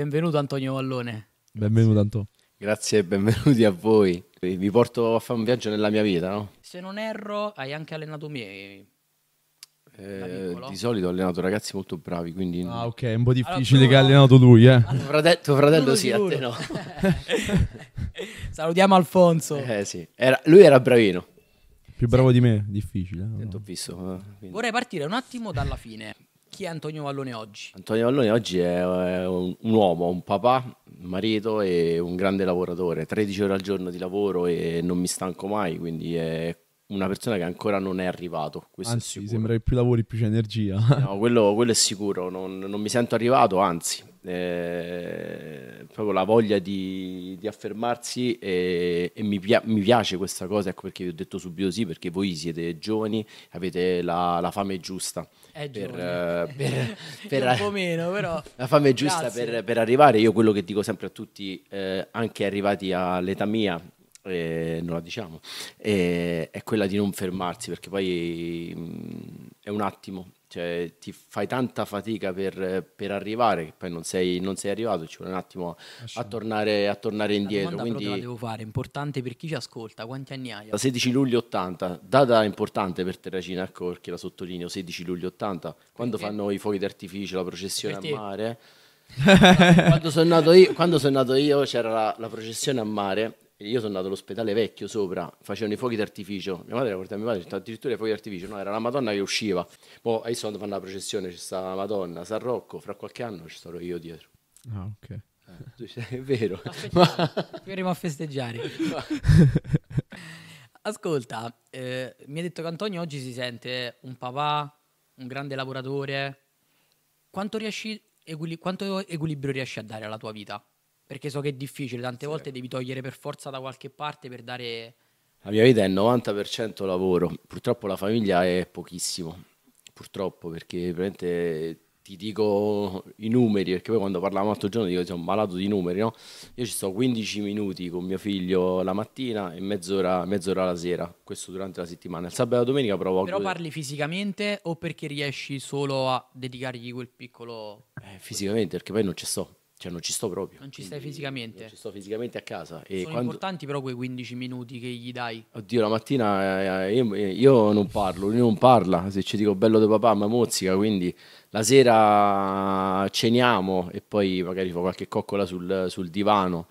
Benvenuto Antonio Vallone. Benvenuto Antonio. Grazie e benvenuti a voi. Vi porto a fare un viaggio nella mia vita, no? Se non erro, hai anche allenato me. Eh, di solito ho allenato ragazzi molto bravi, quindi... Ah ok, è un po' difficile allora, che ha allenato lui, eh. Allora, frate- tuo fratello sì, sicuro. a te no. Salutiamo Alfonso. Eh sì, era, lui era bravino. Più bravo sì. di me, difficile. Eh, no? Ho visto. Eh, quindi. Vorrei partire un attimo dalla fine chi è Antonio Vallone oggi? Antonio Vallone oggi è eh, un uomo, un papà, un marito e un grande lavoratore. 13 ore al giorno di lavoro e non mi stanco mai, quindi è una persona che ancora non è arrivato. Questo anzi, è sembra che più lavori più c'è energia. no, quello, quello è sicuro, non, non mi sento arrivato, anzi eh, proprio la voglia di, di affermarsi e, e mi, pia- mi, piace questa cosa, ecco perché vi ho detto subito sì, perché voi siete giovani, avete la, la fame giusta. È per, eh, per, per un po' meno, però. La fame giusta per, per, arrivare. Io quello che dico sempre a tutti, eh, anche arrivati all'età mia, eh, non la diciamo, eh, è quella di non fermarsi perché poi mh, mm, è un attimo, cioè, ti fai tanta fatica per, per arrivare che poi non sei, non sei, arrivato, ci vuole un attimo a tornare, a tornare indietro. Quindi... la devo fare, importante per chi ci ascolta, quanti anni hai? Da 16 luglio 80, data importante per Terracina a Corchi, la sottolineo, 16 luglio 80, quando Perché? fanno i fuochi d'artificio, la processione Perché? a mare. quando, sono nato io, quando sono nato io c'era la, la processione a mare io sono andato all'ospedale vecchio sopra, facevano i fuochi d'artificio. Mia madre la portava a mio padre, addirittura i fuochi d'artificio, no, era la Madonna che usciva. Poi adesso quando fanno la processione, c'è stata la Madonna, San Rocco, fra qualche anno ci sarò io dietro. Ah, ok. Eh, è vero. Ci verremo a festeggiare. Ascolta, eh, mi ha detto che Antonio oggi si sente un papà, un grande lavoratore. Quanto, riesci, equil- quanto equilibrio riesci a dare alla tua vita? perché so che è difficile, tante sì. volte devi togliere per forza da qualche parte per dare... La mia vita è il 90% lavoro, purtroppo la famiglia è pochissimo, purtroppo perché veramente ti dico i numeri, perché poi quando parlavamo l'altro giorno dico sono malato di numeri, no? Io ci sto 15 minuti con mio figlio la mattina e mezz'ora, mezz'ora la sera, questo durante la settimana. Il sabato e la domenica provo Però a... Però parli fisicamente o perché riesci solo a dedicargli quel piccolo... Eh, fisicamente, perché poi non ci sto cioè non ci sto proprio. Non ci stai fisicamente? Non ci sto fisicamente a casa. E Sono quando... importanti però quei 15 minuti che gli dai? Oddio, la mattina eh, io, eh, io non parlo, lui non parla, se ci dico bello di papà ma mozzica, quindi la sera ceniamo e poi magari fa qualche coccola sul, sul divano.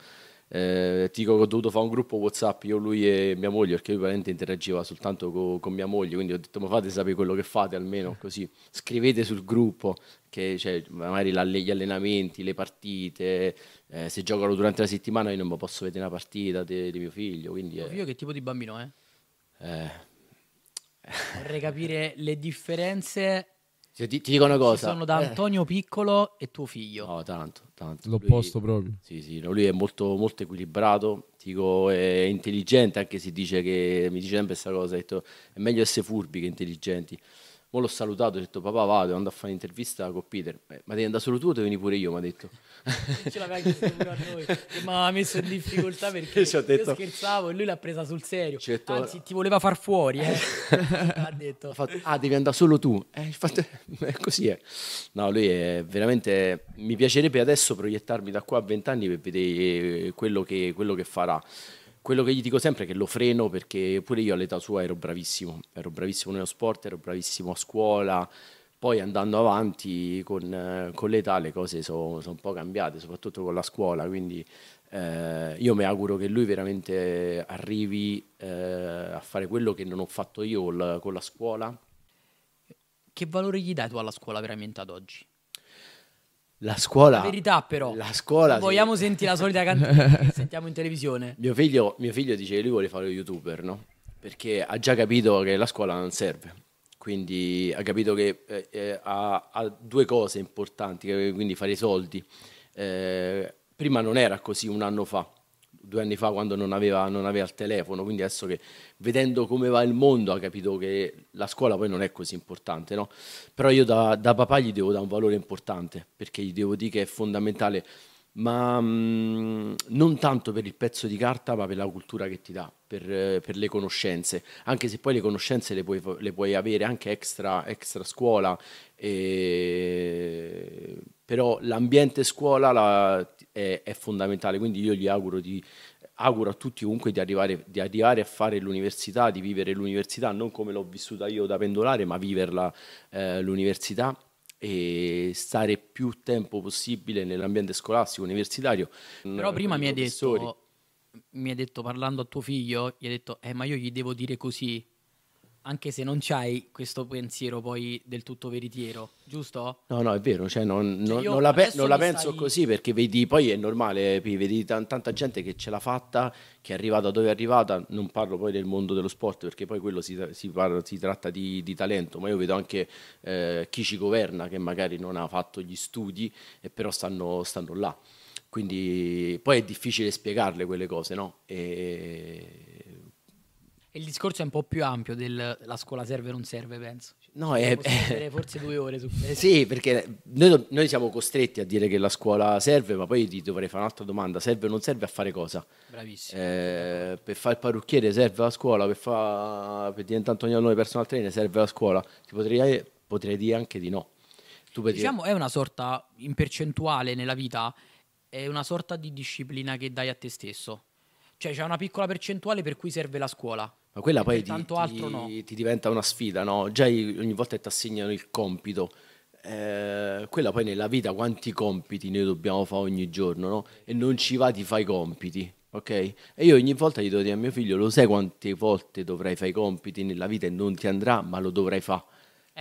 Eh, ti dico che ho dovuto fare un gruppo WhatsApp io, lui e mia moglie, perché lui veramente interagiva soltanto co- con mia moglie. Quindi ho detto: Ma fate sapere quello che fate almeno così. Scrivete sul gruppo che cioè, magari gli allenamenti, le partite, eh, se giocano durante la settimana io non posso vedere una partita di, di mio figlio. Quindi, tuo figlio che tipo di bambino è? Eh. Vorrei capire le differenze. Se ti, ti dico una cosa. sono da Antonio Piccolo e tuo figlio. No, tanto, tanto. L'opposto lui, proprio. Sì, sì, no, lui è molto, molto equilibrato, ti dico, è intelligente anche se dice che, mi dice sempre questa cosa, detto, è meglio essere furbi che intelligenti. Mo l'ho salutato, ho detto papà vado, andare a fare un'intervista con Peter. Eh, ma devi andare solo tu o devi venire pure io? Mi ha detto. Non Ce l'aveva chiesto pure a noi, mi ha messo in difficoltà perché ci ho detto, io scherzavo e lui l'ha presa sul serio. Detto, Anzi, ti voleva far fuori, eh. eh. ha detto. Fatto, ah, devi andare solo tu. Eh, infatti, eh, così è. No, lui è veramente... Mi piacerebbe adesso proiettarmi da qua a vent'anni per vedere eh, quello che, quello che farà. Quello che gli dico sempre è che lo freno perché pure io all'età sua ero bravissimo, ero bravissimo nello sport, ero bravissimo a scuola, poi andando avanti con, eh, con l'età le cose sono so un po' cambiate, soprattutto con la scuola, quindi eh, io mi auguro che lui veramente arrivi eh, a fare quello che non ho fatto io con con la scuola. Che valore gli dai tu alla scuola veramente ad oggi? La scuola. La verità, però. La scuola. Non vogliamo sì. sentire la solita cantina che sentiamo in televisione. Mio figlio, mio figlio, dice che lui vuole fare lo youtuber, no? Perché ha già capito che la scuola non serve. Quindi ha capito che eh, eh ha, ha, due cose importanti, quindi fare i soldi. Eh, prima non era così un anno fa due anni fa quando non aveva, non aveva, il telefono, quindi adesso che vedendo come va il mondo ha capito che la scuola poi non è così importante, no? però io da, da papà gli devo dare un valore importante perché gli devo dire che è fondamentale, ma mh, mm, non tanto per il pezzo di carta ma per la cultura che ti dà, per, per le conoscenze, anche se poi le conoscenze le puoi, le puoi avere anche extra, extra scuola. E però l'ambiente scuola la, è, è, fondamentale, quindi io gli auguro, di, auguro a tutti comunque di arrivare, di arrivare, a fare l'università, di vivere l'università, non come l'ho vissuta io da pendolare, ma viverla eh, l'università e stare più tempo possibile nell'ambiente scolastico, universitario. Però prima mi hai, detto, mi hai detto, parlando a tuo figlio, gli hai detto, eh ma io gli devo dire così, anche se non c'hai questo pensiero poi del tutto veritiero, giusto? No, no, è vero, cioè non, cioè non la, pe- non la penso stai... così perché vedi, poi è normale, vedi t- tanta gente che ce l'ha fatta, che è arrivata dove è arrivata, non parlo poi del mondo dello sport perché poi quello si, si, parla, si tratta di, di, talento, ma io vedo anche eh, chi ci governa che magari non ha fatto gli studi e però stanno, stanno là. Quindi poi è difficile spiegarle quelle cose, no? E il discorso è un po' più ampio del la scuola serve o non serve, penso. No, cioè, è... Eh, forse due ore su questo. Sì, perché noi, noi, siamo costretti a dire che la scuola serve, ma poi ti dovrei fare un'altra domanda. Serve o non serve a fare cosa? Bravissimo. Eh, per fare il parrucchiere serve la scuola, per, fa, per diventare Antonio personal trainer serve la scuola. Ti potrei, potrei dire anche di no. Tu diciamo dire... è una sorta, in percentuale nella vita, è una sorta di disciplina che dai a te stesso cioè c'è una piccola percentuale per cui serve la scuola. Ma quella poi ti, ti, no. ti, diventa una sfida, no? Già ogni volta che ti assegnano il compito. Eh, quella poi nella vita quanti compiti noi dobbiamo fare ogni giorno, no? E non ci va di fare i compiti. Ok? E io ogni volta gli devo dire a mio figlio: Lo sai quante volte dovrai fare i compiti nella vita e non ti andrà, ma lo dovrai fare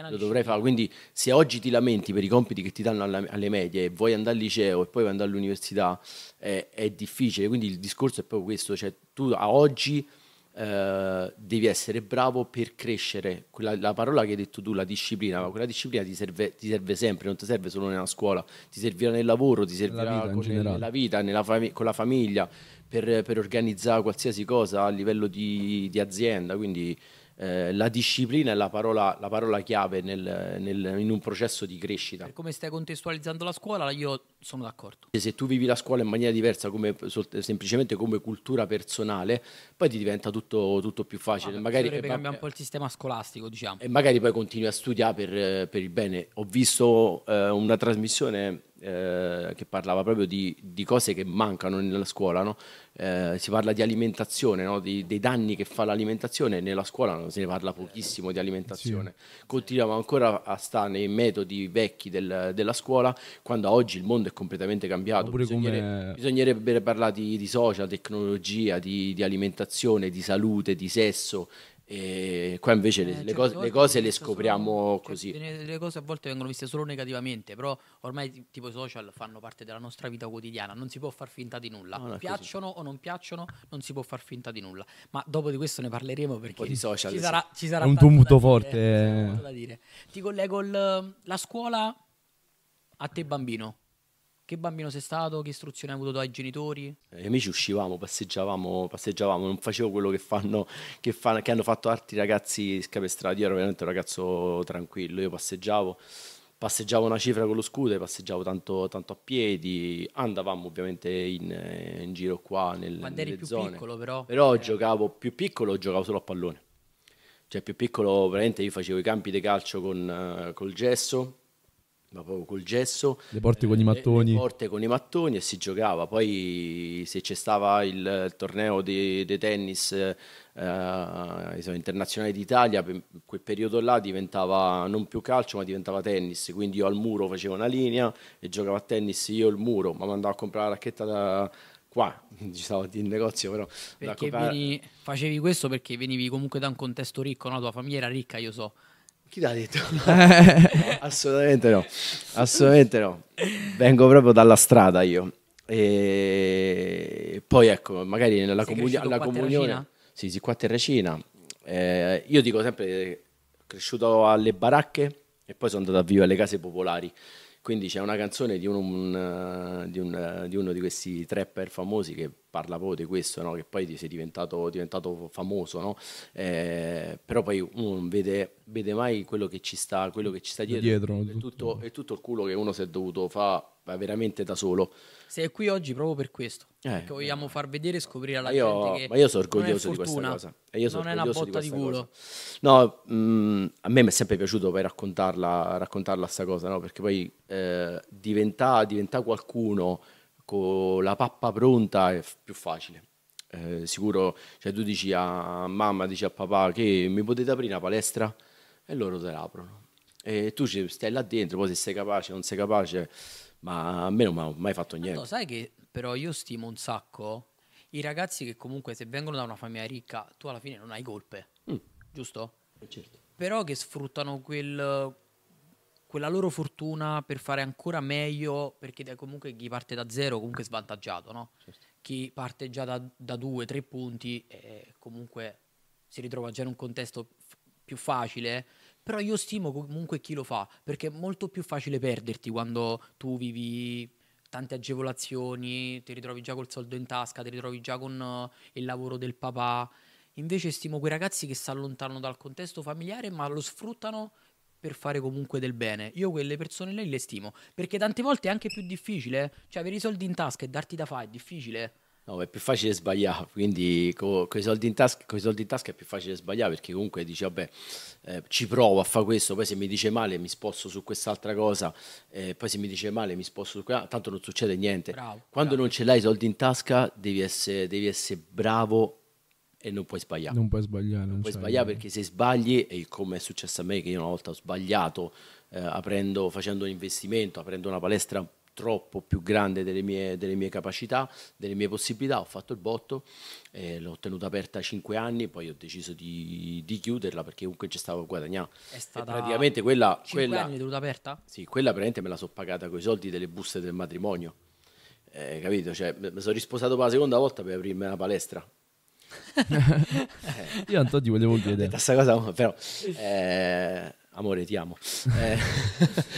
lo dovrei fare. Quindi se oggi ti lamenti per i compiti che ti danno alla, alle medie e vuoi andare al liceo e poi vuoi andare all'università, è, è difficile. Quindi il discorso è proprio questo, cioè tu a oggi eh, devi essere bravo per crescere. Quella, la parola che hai detto tu, la disciplina, ma quella disciplina ti serve, ti serve sempre, non ti serve solo nella scuola, ti servirà nel lavoro, ti servirà vita, con, nella vita, nella fam- con la famiglia, per, per, organizzare qualsiasi cosa a livello di, di azienda. Quindi eh, la disciplina è la parola, la parola chiave nel, nel, in un processo di crescita. Per come stai contestualizzando la scuola, io sono d'accordo. Se tu vivi la scuola in maniera diversa, come, semplicemente come cultura personale, poi ti diventa tutto, tutto più facile. Ma magari eh, cambia un po' il sistema scolastico, diciamo. E magari poi continui a studiare per, per il bene. Ho visto eh, una trasmissione eh, che parlava proprio di, di, cose che mancano nella scuola, no? eh, si parla di alimentazione, no? di, dei danni che fa l'alimentazione, nella scuola non se ne parla pochissimo di alimentazione, eh, sì. continuiamo ancora a stare nei metodi vecchi del, della scuola quando oggi il mondo è completamente cambiato, Bisognere, come... bisognerebbe parlare di, di social, tecnologia, di alimentazione, di salute, di sesso. E qua invece le, eh, le, cose, le cose, le scopriamo solo, così. Cioè, le cose a volte vengono viste solo negativamente, però ormai tipo i social fanno parte della nostra vita quotidiana, non si può far finta di nulla. No, piacciono così. o non piacciono, non si può far finta di nulla. Ma dopo di questo ne parleremo perché di social, ci, sarà, sì. ci sarà un tumulto forte. Eh. Dire, eh. Ti collego il, la scuola a te bambino. Che bambino sei stato? Che istruzione hai avuto dai genitori? noi eh, ci uscivamo, passeggiavamo, passeggiavamo, non facevo quello che, fanno, che, fanno, che hanno fatto altri ragazzi scapestrati. Io ero veramente un ragazzo tranquillo, io passeggiavo, passeggiavo una cifra con lo scooter, passeggiavo tanto, tanto a piedi, andavamo ovviamente in, eh, in giro qua nel, Quando eri più zone. piccolo però. Però eh. giocavo più piccolo, giocavo solo a pallone. Cioè più piccolo veramente io facevo i campi di calcio con, eh, col gesso, ma proprio col gesso. Le porte con i eh, mattoni. Le porte con i mattoni e si giocava. Poi se c'è stava il, il torneo di, di tennis eh, eh internazionale d'Italia, per quel periodo là diventava non più calcio ma diventava tennis, quindi io al muro facevo una linea e giocavo a tennis io al muro, ma andavo a comprare la racchetta da... Qua, ci stavo in negozio però... Perché comprare... veni... facevi questo perché venivi comunque da un contesto ricco, no? La tua famiglia era ricca, io so. Chi l'ha detto? No. assolutamente no, assolutamente no. Vengo proprio dalla strada io. E poi ecco, magari nella comuni- alla comunione... Sì, sì, qua a Terracina. Eh, io dico sempre, eh, cresciuto alle baracche e poi sono andato a vivere alle case popolari. Quindi c'è una canzone di, un, eh, di, un, eh, di uno di questi trapper famosi che parla proprio di questo, no? che poi sei diventato, diventato famoso, no? eh, però poi uno vede, vede mai quello che ci sta, quello che ci sta dietro, dietro tutto, tutto. e tutto il culo che uno si è dovuto fare va veramente da solo. Sei qui oggi proprio per questo, eh, perché vogliamo eh. far vedere e scoprire alla io, gente che Ma io sono orgoglioso di questa cosa. E eh, io non è una botta di, di culo. Cosa. No, mh, mm, a me mi è sempre piaciuto poi raccontarla, raccontarla sta cosa, no? perché poi eh, diventare diventa qualcuno con la pappa pronta è più facile. Eh, sicuro, cioè tu dici a mamma, dici a papà che mi potete aprire una palestra e loro te l'aprono. E tu stai là dentro, poi se sei capace o non sei capace ma a me non mi ha mai fatto niente. No, sai che però io stimo un sacco i ragazzi che comunque se vengono da una famiglia ricca, tu alla fine non hai colpe, mm. giusto? Eh, certo. Però che sfruttano quel, quella loro fortuna per fare ancora meglio, perché comunque chi parte da zero comunque è svantaggiato, no? Certo. Chi parte già da, da due, tre punti eh, comunque si ritrova già in un contesto f- più facile però io stimo comunque chi lo fa, perché è molto più facile perderti quando tu vivi tante agevolazioni, ti ritrovi già col soldo in tasca, ti ritrovi già con eh, il lavoro del papà. Invece stimo quei ragazzi che si allontanano dal contesto familiare ma lo sfruttano per fare comunque del bene. Io quelle persone lì le stimo, perché tante volte è anche più difficile, eh. cioè avere i soldi in tasca e darti da fare è difficile. No, è più facile sbagliare, quindi con i soldi in tasca, è più facile sbagliare perché comunque dici vabbè eh, ci provo a fare questo, poi se mi dice male mi sposto su quest'altra cosa, eh, poi se mi dice male mi sposto su quella, tanto non succede niente. Bravo, Quando bravo. non ce l'hai i soldi in tasca devi essere, devi essere, bravo e non puoi sbagliare. Non puoi sbagliare. Non, non puoi sbagliare niente. perché se sbagli, e come è successo a me che io una volta ho sbagliato eh, aprendo, facendo un investimento, aprendo una palestra troppo più grande delle mie, delle mie capacità, delle mie possibilità, ho fatto il botto, eh, l'ho tenuta aperta 5 anni, poi ho deciso di, di chiuderla perché comunque ci stavo guadagnando. È stata praticamente quella... 5 quella, anni tenuta aperta? Sì, quella praticamente me la sono pagata con i soldi delle buste del matrimonio. Eh, capito? Cioè, mi sono risposato per la seconda volta per aprirmi una palestra. eh. Io Antonio ti volevo chiedere. Questa cosa, però, eh, Amore, ti amo. Eh.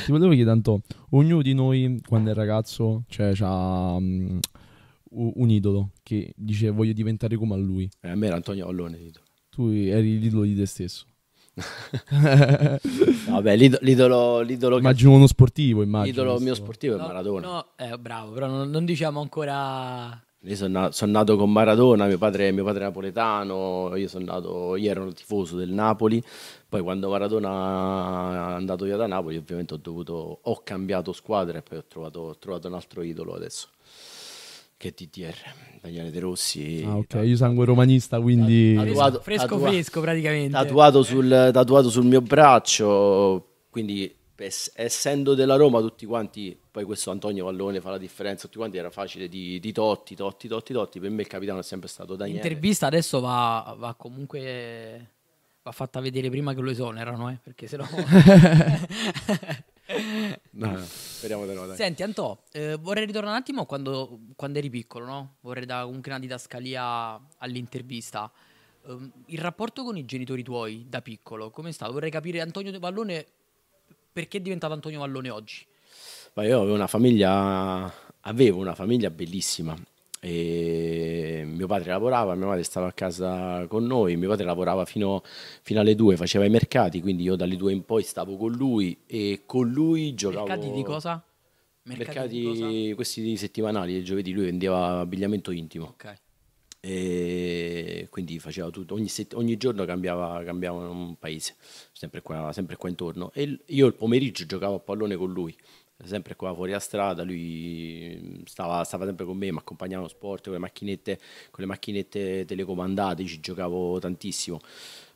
ti volevo chiedere, tanto, ognuno di noi quando è ragazzo cioè, ha um, mm, un idolo che dice voglio diventare come a lui. Eh, a me era Antonio Ollone l'idolo. Tu eri l'idolo di te stesso. Vabbè, l'idolo, l'idolo che... Immagino uno sportivo, immagino. L'idolo questo. mio sportivo no, è Maradona. No, eh, bravo, però non, non diciamo ancora io sono, nato, son nato con Maradona, mio padre, mio padre è napoletano, io, nato, io ero un tifoso del Napoli, poi quando Maradona è andato via da Napoli ovviamente ho, dovuto, ho cambiato squadra e poi ho trovato, ho trovato un altro idolo adesso che è TTR, Daniele De Rossi. Ah, ok, tatuato. io sangue romanista, quindi... Tatuato, fresco, fresco, fresco praticamente. Tatuato sul, tatuato sul mio braccio, quindi essendo della Roma tutti quanti, poi questo Antonio Pallone fa la differenza, tutti quanti era facile di, di Totti, Totti, Totti, Totti, per me il capitano è sempre stato Daniele. L'intervista adesso va, va comunque, va fatta vedere prima che lo esonerano, eh, perché sennò... no, no, speriamo di no. Dai. Senti Antò, eh, vorrei ritornare un attimo quando, quando eri piccolo, no? vorrei dare comunque una didascalia all'intervista. Um, il rapporto con i genitori tuoi da piccolo, come è stato? Vorrei capire Antonio De Pallone perché è diventato Antonio Vallone oggi? Ma io avevo una famiglia, avevo una famiglia bellissima. E mio padre lavorava, mia madre stava a casa con noi, mio padre lavorava fino, fino, alle due, faceva i mercati, quindi io dalle due in poi stavo con lui e con lui giocavo... Mercati di cosa? Mercati, mercati di cosa? questi settimanali, il giovedì lui vendeva abbigliamento intimo. Ok e quindi faceva tutto, ogni, set, ogni giorno cambiava, cambiava, un paese, sempre qua, sempre qua intorno. E io il pomeriggio giocavo a pallone con lui, sempre qua fuori a strada, lui stava, stava sempre con me, mi accompagnava allo sport con le macchinette, con le macchinette telecomandate, ci giocavo tantissimo.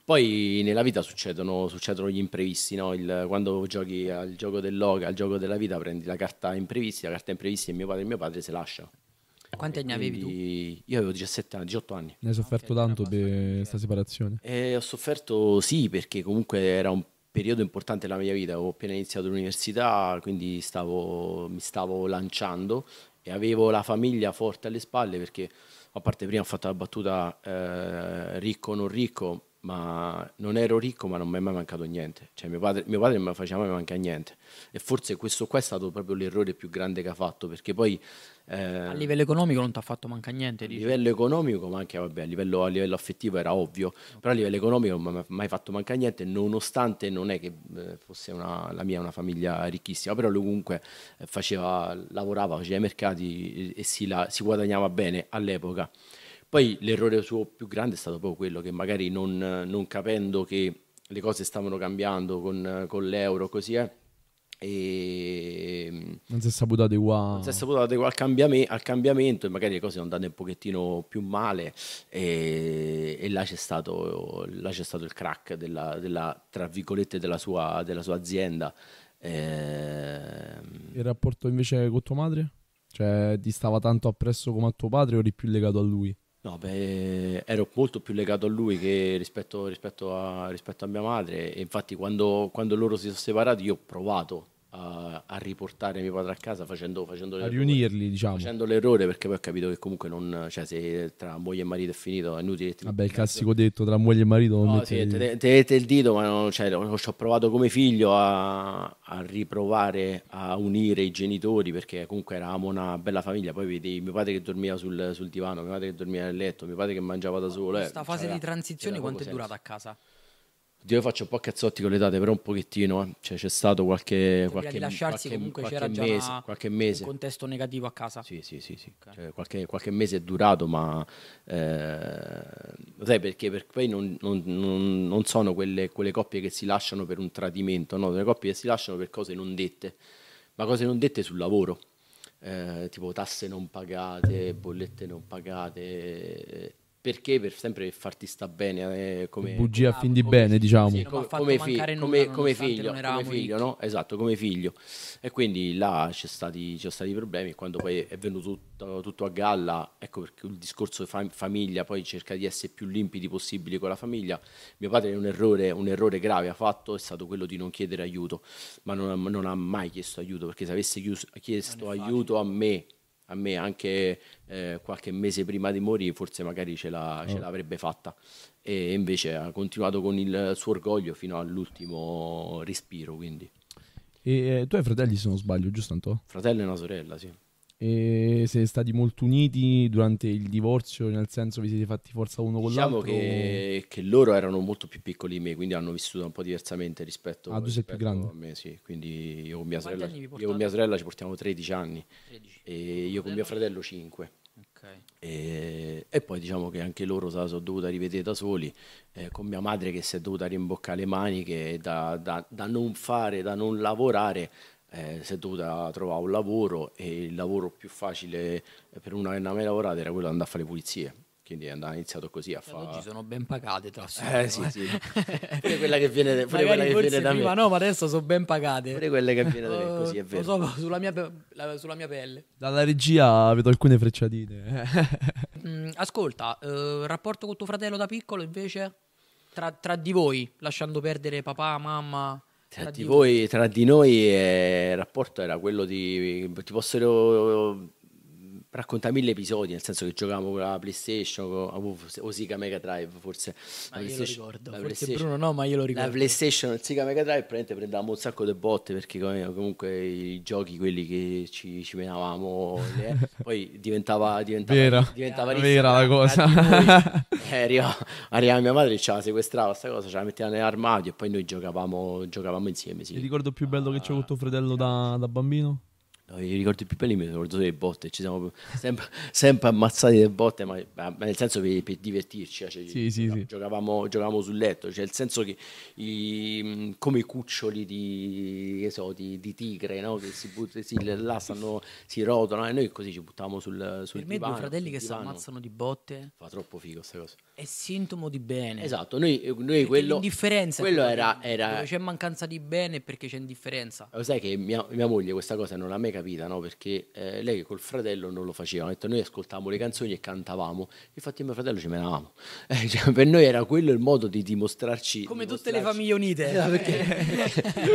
Poi nella vita succedono, succedono gli imprevisti, no? il, quando giochi al gioco dell'oca, al gioco della vita, prendi la carta imprevisti, la carta imprevista e mio padre e mio padre si lasciano quanti anni avevi tu? Io avevo 17 anni, 18 anni. Ne hai sofferto okay, tanto per questa separazione? Eh, ho sofferto sì, perché comunque era un periodo importante della mia vita, avevo appena iniziato l'università, quindi stavo, mi stavo lanciando e avevo la famiglia forte alle spalle perché, a parte prima ho fatto la battuta eh, ricco o non ricco, ma non ero ricco, ma non mi è mai mancato niente. Cioè, mio padre, mio padre non mi faceva mai mancare niente. E forse questo qua è stato proprio l'errore più grande che ha fatto, perché poi... Eh, a livello economico non ti ha fatto mancare niente? A livello economico, ma anche vabbè, a, livello, a, livello, affettivo era ovvio, okay. però a livello economico non mi ha mai fatto mancare niente, nonostante non è che eh, fosse una, la mia una famiglia ricchissima, però comunque eh, faceva, lavorava, faceva i mercati eh, e si, la, si guadagnava bene all'epoca. Poi l'errore suo più grande è stato proprio quello che magari non, non capendo che le cose stavano cambiando con, con l'euro, così è. Eh. E... Ehm, non si è saputo adeguare. Non si è saputo adeguare al, cambiame- al, cambiamento e magari le cose sono andate un pochettino più male e, e là, c'è stato, là, c'è stato, il crack della, della tra virgolette, della sua, della sua azienda. E... Ehm, il rapporto invece con tua madre? Cioè ti stava tanto appresso come a tuo padre o eri più legato a lui? No, beh, ero molto più legato a lui che rispetto, rispetto, a, rispetto a, mia madre e infatti quando, quando loro si sono separati io ho provato a, eh, a, riportare mio padre a casa facendo, facendo a riunirli diciamo facendo l'errore perché poi ho capito che comunque non cioè se tra moglie e marito è finito è inutile vabbè il classico detto tra moglie e marito non no, sì, tenete il dito ma non, cioè, ci ho provato come figlio a, a, riprovare a unire i genitori perché comunque eravamo una bella famiglia poi vedi mio padre che dormiva sul, sul divano mio padre che dormiva nel letto mio padre che mangiava da solo questa eh, fase cioè, di transizione quanto è durata a casa? Io faccio un po' cazzotti con le date, però un pochettino, eh. cioè, c'è stato qualche, cioè, qualche, qualche, comunque qualche c'era mese, una, qualche mese. un contesto negativo a casa. Sì, sì, sì, sì. Okay. Cioè, qualche, qualche, mese è durato, ma eh, sai perché? Perché poi non, non, non, non sono quelle, quelle, coppie che si lasciano per un tradimento, no, delle coppie che si lasciano per cose non dette, ma cose non dette sul lavoro. Eh, tipo tasse non pagate, bollette non pagate, perché per sempre farti sta bene eh, come bugia a ah, fin di bene diciamo sì, come, come, fi- nulla, come, come, figlio, come figlio no? esatto come figlio e quindi là c'è stati, c'è stati problemi quando poi è venuto tutto, tutto a galla ecco perché il discorso fam- famiglia poi cerca di essere più limpidi possibili con la famiglia mio padre un errore, un errore grave ha fatto è stato quello di non chiedere aiuto ma non ha, non ha mai chiesto aiuto perché se avesse chiesto aiuto a me a me anche eh, qualche mese prima di morire forse magari ce, oh. l'avrebbe fatta e invece ha continuato con il suo orgoglio fino all'ultimo respiro quindi. E eh, tu hai fratelli se non sbaglio, giusto Anto? Fratello e una sorella, sì. E siete stati molto uniti durante il divorzio, nel senso vi siete fatti forza uno con diciamo l'altro? Diciamo che, che, loro erano molto più piccoli di me, quindi hanno vissuto un po' diversamente rispetto, ah, tu sei più grande. a me. Sì. Quindi io con, mia sorella, io con mia sorella ci portiamo 13 anni 13. e io con mio fratello 5. Okay. E, e, poi diciamo che anche loro se la sono dovuta rivedere da soli, eh, con mia madre che si è dovuta rimboccare le maniche da, da, da non fare, da non lavorare eh, si è dovuta trovare un lavoro e il lavoro più facile eh, per una, che non ha mai lavorato era quello di andare a fare le pulizie quindi è iniziato così a cioè, fare. Oggi sono ben pagate, tra eh, sì, sì. pure quella che viene, pure quella che viene da prima me. no, ma adesso sono ben pagate. Pure quelle che viene da me, oh, così è vero. Lo so, sulla mia, la, sulla mia pelle. Dalla regia vedo alcune frecciatine. Mm, ascolta, eh, rapporto con tuo fratello da piccolo invece? Tra, tra di voi, lasciando perdere papà, mamma... Tra di voi, tra di noi eh, il rapporto era quello di ti possero racconta mille episodi, nel senso che giocavamo con la PlayStation, con, ah, boh, o Sega Mega Drive forse. Ma io lo ricordo, la forse Bruno no, ma io lo ricordo. La PlayStation, il Sega Mega Drive praticamente prendevamo un sacco di botte perché comunque i giochi, quelli che ci, ci menavamo, eh, poi diventava, diventava, Vero. diventava eh, vera la cosa. eh, arrivava, mia madre e ce la sequestrava questa cosa, ce la metteva nell'armadio e poi noi giocavamo, giocavamo insieme. Sì. Il ricordo più bello ah. che c'è avuto ah, tuo fratello da, da bambino? No, i più belli mi ricordo le botte, ci siamo sempre, sempre ammazzati le botte, ma, ma nel senso per, per divertirci, eh, cioè, sì, sì, no, sì. Giocavamo, giocavamo, sul letto, cioè nel senso che i, come i cuccioli di, so, di, di tigre, no? che si, but, si, là stanno, si rotolano e noi così ci buttavamo sul, sul per divano. Per me due fratelli che si ammazzano di botte. Fa troppo figo questa cosa. È sintomo di bene. Esatto, noi, eh, noi perché quello... L'indifferenza. Quello era, era... c'è mancanza di bene perché c'è indifferenza. Lo sai che mia, mia moglie questa cosa non l'ha mai capita, no? Perché eh, lei col fratello non lo faceva. Detto, noi ascoltavamo le canzoni e cantavamo. Infatti mio fratello ci menavamo. Eh, cioè, per noi era quello il modo di dimostrarci... Come dimostrarci... tutte le famiglie unite. Eh, perché...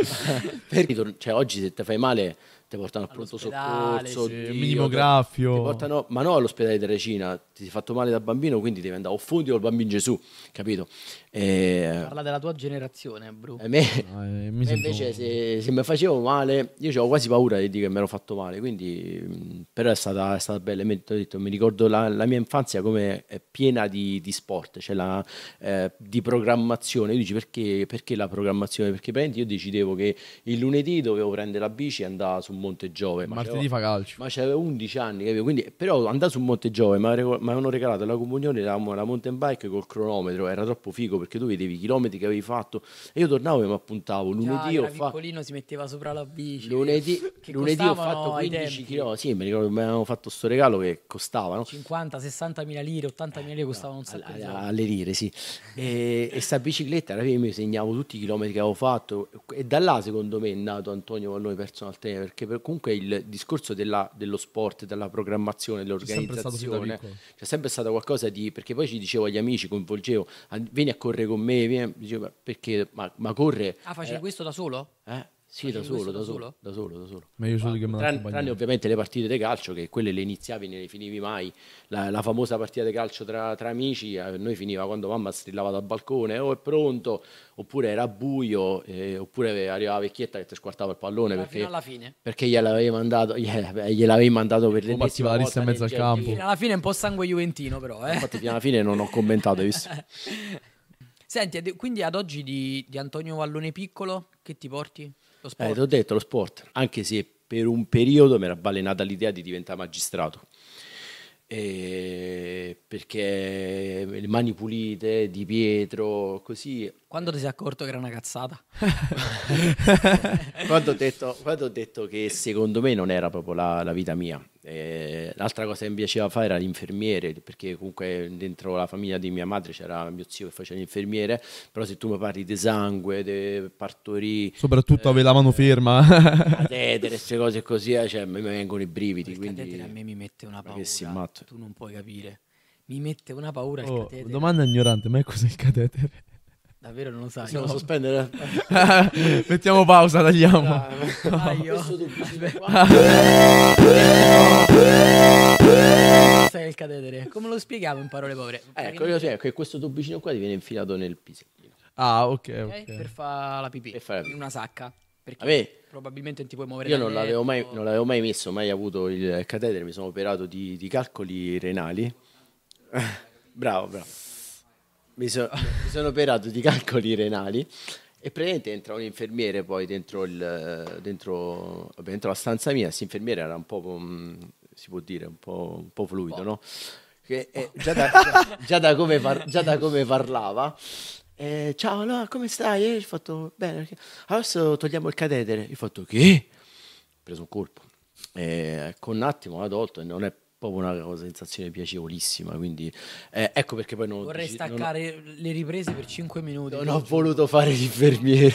perché cioè, oggi se ti fai male ti portano al pronto soccorso, sì, Dio, minimo graffio. Portano, ma no all'ospedale di Regina, ti sei fatto male da bambino, quindi devi andare a fondi o il bambino Gesù, capito? E... Eh, Parla della tua generazione, Bru. E me, ah, eh, me invece se, se, mi facevo male, io avevo quasi paura di dire che mi ero fatto male, quindi mm, però è stata, è stata bella, mi, detto, mi ricordo la, la, mia infanzia come piena di, di sport, cioè la, eh, di programmazione. Io dici perché, perché la programmazione? Perché io decidevo che il lunedì dovevo prendere la bici e andare su Monte Giove. Ma Martedì fa calcio. Ma c'aveva 11 anni, capito? Quindi, però andare su Monte Giove, mi avevano regalato la comunione la, la mountain bike col cronometro, era troppo figo perché tu vedevi i chilometri che avevi fatto e io tornavo e mi appuntavo. Lunedì ho fatto... piccolino si metteva sopra la bici. Lunedì, lunedì ho fatto 15 km, sì, mi ricordo che mi avevano fatto questo regalo che costava, no? 50, 60 mila lire, 80 mila lire costavano un sacco di Alle lire, sì. E, e sta bicicletta, alla fine mi segnavo tutti i chilometri che avevo fatto e da là secondo me è nato Antonio Vallone personal trainer perché comunque il discorso della, dello sport, della programmazione, dell'organizzazione, c'è sempre, c'è sempre stato qualcosa di... perché poi ci dicevo agli amici, coinvolgevo, ah, vieni a correre con me, vieni, dicevo, perché, ma, ma corre... Ah, facevi eh, questo da solo? Eh? Sì, da solo da solo? da solo, da solo, da ah, solo. Tran, tranne ovviamente le partite di calcio, che quelle le iniziavi e ne le finivi mai. La, la, famosa partita di calcio tra, tra amici, a eh, noi finiva quando mamma strillava dal balcone, oh è pronto, oppure era buio, eh, oppure arrivava la vecchietta che ti squartava il pallone la perché, alla fine. perché gliel'avevi mandato, eh, gliel'avevi mandato per le la volta. in mezzo al campo. Fino alla fine è un po' sangue juventino però. Eh. Infatti fino alla fine non ho commentato, visto? Senti, quindi ad oggi di, di Antonio Vallone Piccolo che ti porti? Lo eh, sport. Eh, ti ho detto, lo sport, anche se per un periodo mi era balenata l'idea di diventare magistrato. Eh, perché le mani pulite di Pietro, così quando ti sei accorto che era una cazzata? quando, ho detto, quando, ho detto, che secondo me non era proprio la, la vita mia. Eh, l'altra cosa che mi piaceva fare era l'infermiere, perché comunque dentro la famiglia di mia madre c'era mio zio che faceva l'infermiere, però se tu mi parli di sangue, di partorì... Soprattutto eh, aveva la mano eh, ferma. a queste cose così, eh, cioè, mi vengono i brividi. Quindi, a me mi mette una paura, tu non puoi capire. Mi mette una paura oh, Domanda ignorante, ma è cos'è il catetere? Davvero non lo sai? Possiamo no. sospendere? Mettiamo pausa, tagliamo. Dai, no. Sai il cadere. Come lo spiegavo in parole povere? Ecco, io so che questo tubicino qua ti viene infilato nel pisettino. Ah, ok, ok. okay. Per fare la pipì. Per fare la pipì. In una sacca. Perché Vabbè, probabilmente non ti puoi muovere. Io non l'avevo, mai, non l'avevo, mai, messo, mai avuto il catetere, mi sono operato di, di calcoli renali. bravo, bravo mi, so, mi sono operato di calcoli renali e praticamente entra un infermiere poi dentro, il, dentro, dentro la stanza mia, questo infermiere era un po', mm, si può dire, un po', un po fluido, oh. no? Che, eh, già, da, già, già, da par, già, da, come parlava, eh, ciao, allora come stai? Eh, ho fatto bene, adesso togliamo il catetere. ho fatto che? Ho preso un colpo. Eh, con un attimo l'ha tolto e non è proprio una sensazione piacevolissima. Quindi eh, ecco perché poi non vorrei dici, staccare non le riprese per 5 minuti. Non ho voluto fare l'infermiere.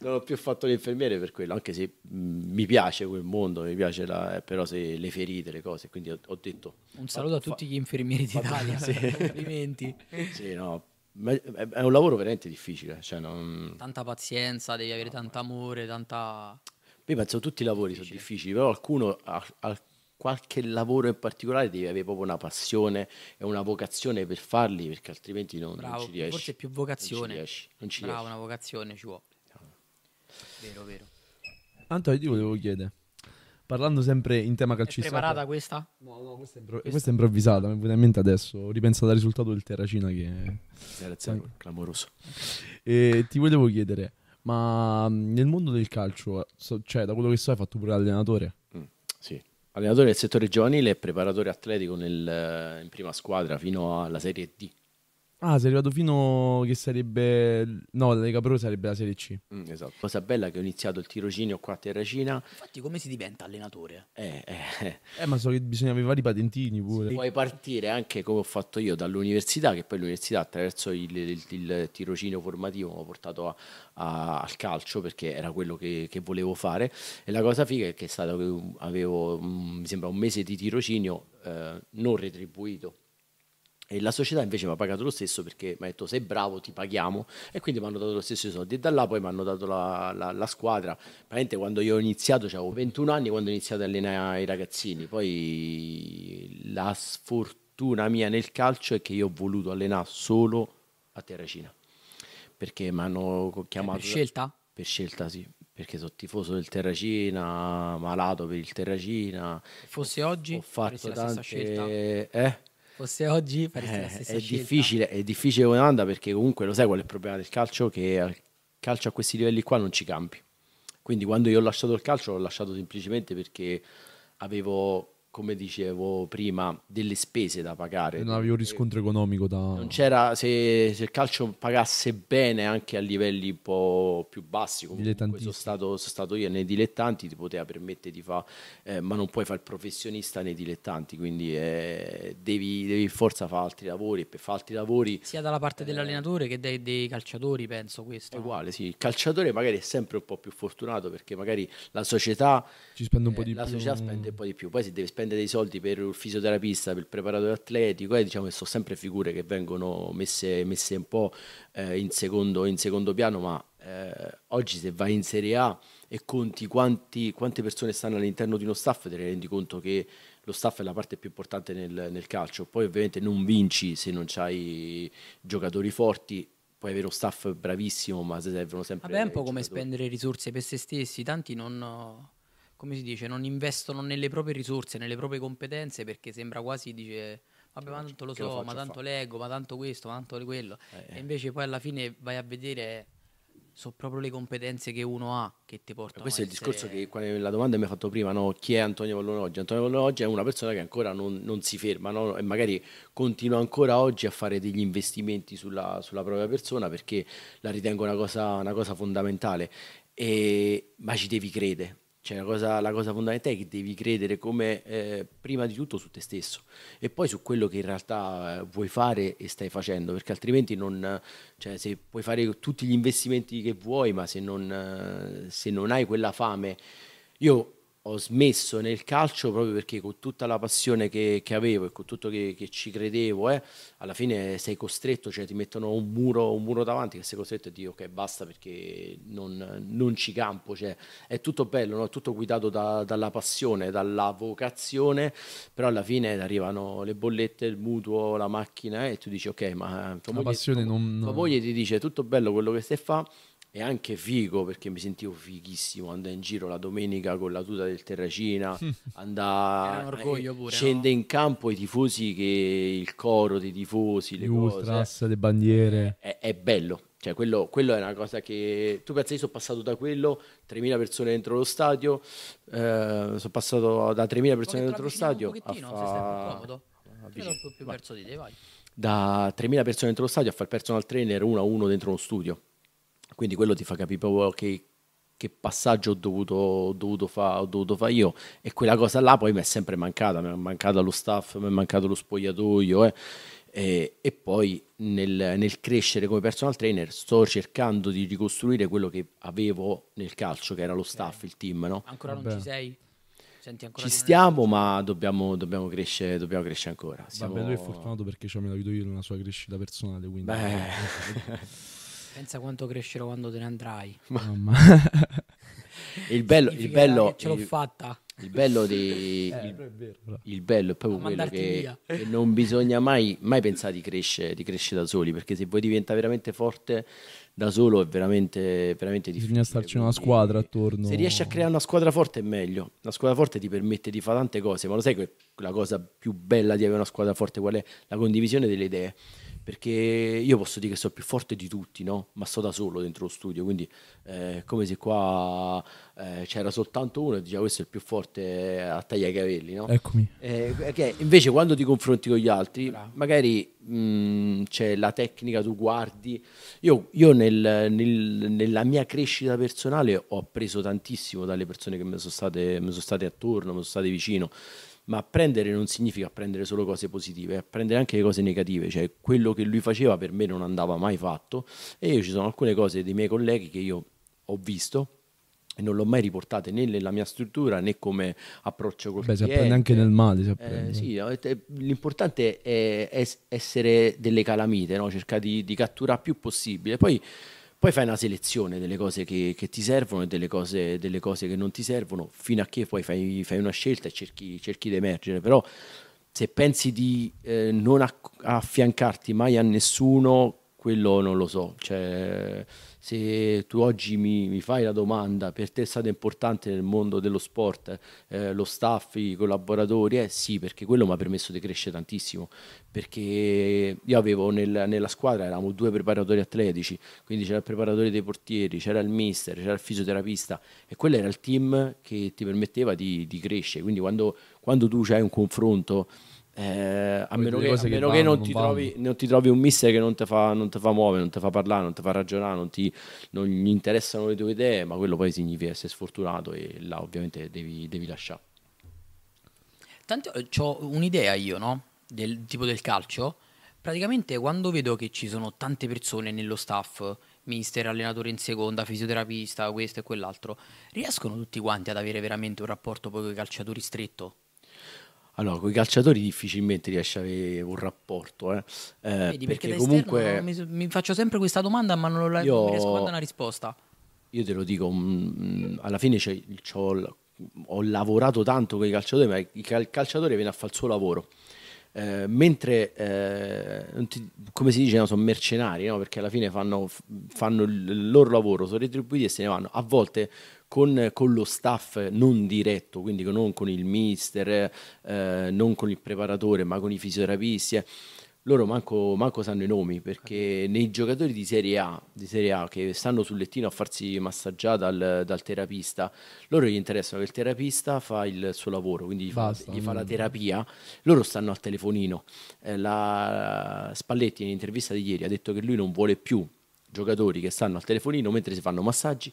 non ho più fatto l'infermiere per quello, anche se mi piace quel mondo, mi piace la, eh, però se le ferite, le cose, quindi ho, ho detto... Un saluto a fa, tutti gli infermieri d'Italia, sì. complimenti. sì, no, è un lavoro veramente difficile. Cioè non... Tanta pazienza, devi avere no, tanto amore, tanta... Io penso tutti i lavori difficile. sono difficili, però alcuno, al, qualche lavoro in particolare devi avere proprio una passione e una vocazione per farli, perché altrimenti non, Bravo, non ci riesci. Forse più vocazione. Non ci riesci. Non ci Bravo, riesci. una vocazione ci vuole. Vero, vero. Antonio, ti volevo chiedere. Parlando sempre in tema calcistico. È preparata questa? No, no, questa è, impro- questa? Questa è improvvisata. Mi è in mente adesso. Ripensato al risultato del Terracina che. Grazie, è... clamoroso. E ti volevo chiedere, ma mm, nel mondo del calcio, so, cioè, da quello che so, hai fatto pure l'allenatore? Allenatore del settore giovanile e preparatore atletico nel, eh, in prima squadra fino alla Serie D. Ah, sei arrivato fino che sarebbe... No, la Lega Pro sarebbe la Serie C. Mm, esatto. Cosa bella che ho iniziato il tirocinio qua a Terracina. Infatti come si diventa allenatore? Eh, eh, eh. eh ma so che bisogna avere vari patentini pure. Sì. Puoi partire anche come ho fatto io dall'università, che poi l'università attraverso il, il, il tirocinio formativo mi ha portato a, a, al calcio perché era quello che, che, volevo fare. E la cosa figa è che è stato che avevo, mm, mi sembra, un mese di tirocinio eh, non retribuito e la società invece mi ha pagato lo stesso perché mi ha detto sei bravo ti paghiamo e quindi mi hanno dato lo stesso i soldi e da là poi mi hanno dato la, la, la squadra. Praticamente quando io ho iniziato, avevo 21 anni quando ho iniziato a allenare i ragazzini, poi la sfortuna mia nel calcio è che io ho voluto allenare solo a Terracina perché mi hanno chiamato... Per scelta? Per scelta sì, perché sono tifoso del Terracina, malato per il Terracina. Fosse oggi? Ho fatto tante... la stessa scelta? Eh? fosse oggi faresti eh, la stessa è scelta. Difficile, è difficile con Olanda perché comunque lo sai qual è il problema del calcio, che al calcio a questi livelli qua non ci campi. Quindi quando io ho lasciato il calcio l'ho lasciato semplicemente perché avevo come dicevo prima, delle spese da pagare. Non avevo riscontro economico da... Non c'era, se, se, il calcio pagasse bene anche a livelli un po' più bassi, come sono stato, sono stato io nei dilettanti, ti poteva permettere di fare, eh, ma non puoi fare il professionista nei dilettanti, quindi eh, devi, devi forza fare altri lavori e per fare altri lavori... Sia dalla parte eh, dell'allenatore che dei, dei, calciatori, penso questo. È uguale, sì. Il calciatore magari è sempre un po' più fortunato perché magari la società... Ci spende un po' eh, di la più. La società spende un po' di più, poi si deve spendere spende dei soldi per il fisioterapista, per il preparatore atletico, e eh, diciamo che sono sempre figure che vengono messe, messe un po' eh, in, secondo, in, secondo, piano, ma eh, oggi se vai in Serie A e conti quanti, quante persone stanno all'interno di uno staff, te ne rendi conto che lo staff è la parte più importante nel, nel calcio. Poi ovviamente non vinci se non hai giocatori forti, puoi avere uno staff bravissimo, ma se servono sempre... Vabbè, è un po' come giocatori. spendere risorse per se stessi, tanti non come si dice, non investono nelle proprie risorse, nelle proprie competenze perché sembra quasi dice vabbè ma tanto lo so, lo ma tanto fa. leggo, ma tanto questo, ma tanto quello. Eh, eh. e invece poi alla fine vai a vedere sono proprio le competenze che uno ha che ti portano. Questo è il discorso che la domanda mi ha fatto prima, no? chi è Antonio Vallone oggi? Antonio Vallone oggi è una persona che ancora non, non si ferma no? e magari continua ancora oggi a fare degli investimenti sulla, sulla propria persona perché la ritengo una cosa, una cosa fondamentale, e, ma ci devi credere cioè, la cosa, la cosa, fondamentale è che devi credere come eh, prima di tutto su te stesso e poi su quello che in realtà eh, vuoi fare e stai facendo, perché altrimenti non, cioè, se puoi fare tutti gli investimenti che vuoi, ma se non, eh, se non hai quella fame, io ho smesso nel calcio proprio perché con tutta la passione che, che avevo e con tutto che, che ci credevo, eh, alla fine sei costretto, cioè ti mettono un muro, un muro davanti che sei costretto a dire ok basta perché non, non ci campo, cioè, è tutto bello, no? è tutto guidato da, dalla passione, dalla vocazione, però alla fine arrivano le bollette, il mutuo, la macchina eh, e tu dici ok ma tua la moglie, passione tua, non... tua moglie ti dice tutto bello quello che stai fa e anche figo perché mi sentivo fighissimo andare in giro la domenica con la tuta del Terracina, andare, scende no? in campo i tifosi che il coro dei tifosi, le ultras, le bandiere. Eh, è, è bello, cioè, quello, quello, è una cosa che tu pensi, io sono passato da quello, 3.000 persone dentro lo stadio, eh, sono passato da 3.000 ah, persone dentro lo stadio a fa... più, comodo un po più di te, vai. Da 3.000 persone dentro lo stadio a fare personal trainer uno a uno dentro uno studio. Quindi quello ti fa capire proprio che, che passaggio ho dovuto, ho dovuto fare fa io. E quella cosa là poi mi è sempre mancata, mi è mancato lo staff, mi è mancato lo spogliatoio. Eh. E, e, poi nel, nel, crescere come personal trainer sto cercando di ricostruire quello che avevo nel calcio, che era lo staff, okay. il team. No? Ancora Vabbè. non ci sei? ci stiamo, ma dobbiamo, dobbiamo, crescere, dobbiamo crescere ancora. Siamo... Vabbè, lui è fortunato perché ci ha medagliato io nella sua crescita personale. Quindi... Beh. Pensa quanto crescerò quando te ne andrai. Mamma. il bello, il bello ce l'ho il, fatta. Il bello, di, eh, il, vero, il bello è proprio quello che, che, non bisogna mai, mai pensare di crescere, di crescere da soli, perché se vuoi diventare veramente forte da solo è veramente, veramente difficile. Bisogna starci una squadra attorno. Se riesci a creare una squadra forte è meglio. Una squadra forte ti permette di fare tante cose, ma lo sai che la cosa più bella di avere una squadra forte qual è? La condivisione delle idee perché io posso dire che sono più forte di tutti, no? ma sto da solo dentro lo studio, quindi è eh, come se qua eh, c'era soltanto uno e diceva questo è il più forte a tagliare i capelli. No? Eccomi. Eh, Invece quando ti confronti con gli altri, Bravo. magari mh, mm, c'è la tecnica, tu guardi. Io, io nel, nel, nella mia crescita personale ho appreso tantissimo dalle persone che mi sono state, mi sono state attorno, mi sono state vicino ma apprendere non significa apprendere solo cose positive, apprendere anche le cose negative, cioè quello che lui faceva per me non andava mai fatto e io ci sono alcune cose dei miei colleghi che io ho visto e non l'ho mai riportate né nella mia struttura né come approccio col Beh, si apprende anche nel male. Eh, sì, eh, l'importante è essere delle calamite, no? cercare di, di catturare più possibile. Poi poi fai una selezione delle cose che, che ti servono e delle cose, delle cose, che non ti servono, fino a che poi fai, fai una scelta e cerchi, cerchi, di emergere. Però se pensi di eh, non affiancarti mai a nessuno quello non lo so. Cioè, se tu oggi mi, mi, fai la domanda, per te è stato importante nel mondo dello sport, eh, lo staff, i collaboratori, eh, sì, perché quello mi ha permesso di crescere tantissimo, perché io avevo nel, nella squadra, eravamo due preparatori atletici, quindi c'era il preparatore dei portieri, c'era il mister, c'era il fisioterapista e quello era il team che ti permetteva di, di crescere, quindi quando, quando tu hai un confronto eh, a meno, che, a meno che, non, non, ti trovi, non, ti trovi, un mister che non ti, fa, fa, muovere, non ti fa parlare, non ti fa ragionare, non, ti, non gli interessano le tue idee, ma quello poi significa essere sfortunato e là ovviamente devi, devi lasciare. Tanto eh, ho un'idea io, no? Del tipo del calcio. Praticamente quando vedo che ci sono tante persone nello staff, mister, allenatore in seconda, fisioterapista, questo e quell'altro, riescono tutti quanti ad avere veramente un rapporto poi con i calciatori stretto? Allora, con i calciatori difficilmente riesci ad avere un rapporto. Eh? Eh, Vedi, perché, perché comunque... Mi, mi, faccio sempre questa domanda, ma non, io, non riesco a dare una risposta. Io te lo dico, mh, mm, mm, alla fine c'è, c'è, ho, lavorato tanto con i calciatori, ma il calciatore viene a fare il suo lavoro. Eh, mentre, eh, come si dice, no, sono mercenari, no? perché alla fine fanno, fanno, il loro lavoro, sono retribuiti e se ne vanno. A volte con, con lo staff non diretto, quindi non con il mister, eh, non con il preparatore, ma con i fisioterapisti. Eh, loro manco, manco, sanno i nomi perché nei giocatori di serie, A, di serie A che stanno sul lettino a farsi massaggiare dal, dal, terapista, loro gli interessano che il terapista fa il suo lavoro, quindi gli, Basta, fa, gli fa, la terapia, loro stanno al telefonino. Eh, la Spalletti in intervista di ieri ha detto che lui non vuole più giocatori che stanno al telefonino mentre si fanno massaggi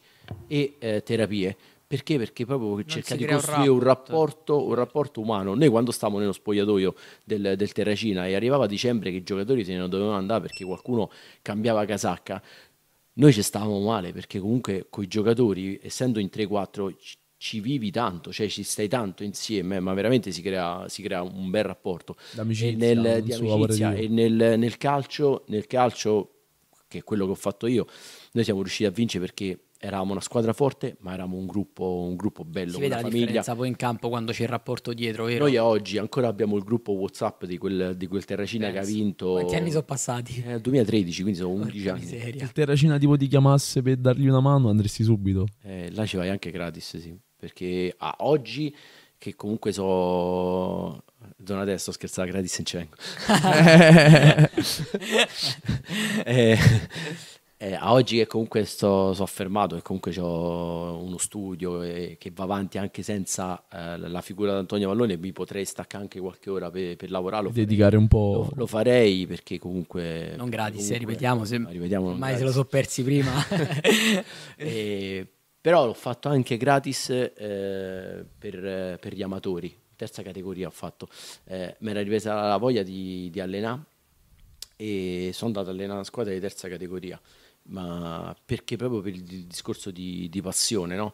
e eh, terapie. Perché? Perché proprio non cerca di costruire un rapporto. Un, rapporto, umano. Noi quando stavamo nello spogliatoio del, del Terracina e arrivava a dicembre che i giocatori se ne dovevano andare perché qualcuno cambiava casacca, noi ci stavamo male perché comunque con i giocatori, essendo in 3-4, ci vivi tanto, cioè ci stai tanto insieme, ma veramente si crea, si crea un bel rapporto. D'amicizia, e nel, di amicizia, e nel, nel, calcio, nel calcio che è quello che ho fatto io, noi siamo riusciti a vincere perché eravamo una squadra forte, ma eravamo un gruppo, un gruppo bello. Si vede la famiglia. differenza poi in campo quando c'è il rapporto dietro, vero? Noi oggi ancora abbiamo il gruppo WhatsApp di quel, di quel Terracina Penso. Eh, che ha vinto. Quanti anni sono passati? Eh, 2013, quindi sono 11 anni. Miseria. Se il Terracina tipo ti chiamasse per dargli una mano, andresti subito. Eh, là ci vai anche gratis, sì. Perché ah, oggi, che comunque so Zona adesso scherzava, gratis non eh, ci eh, vengo. a oggi che comunque sto, sono fermato e comunque ho uno studio e, eh, che va avanti anche senza eh, la figura di Antonio Vallone, mi potrei staccare anche qualche ora per, per lavorare. Lo Dedicare farei, un po'. Lo, lo, farei perché comunque... Non gratis, comunque, ripetiamo, se, ripetiamo ormai se lo so persi prima. e, però l'ho fatto anche gratis eh, per, per, gli amatori, terza categoria ho fatto, eh, mi era ripresa la voglia di, di allenare e sono andato a allenare una squadra di terza categoria, ma perché proprio per il discorso di, di passione, no?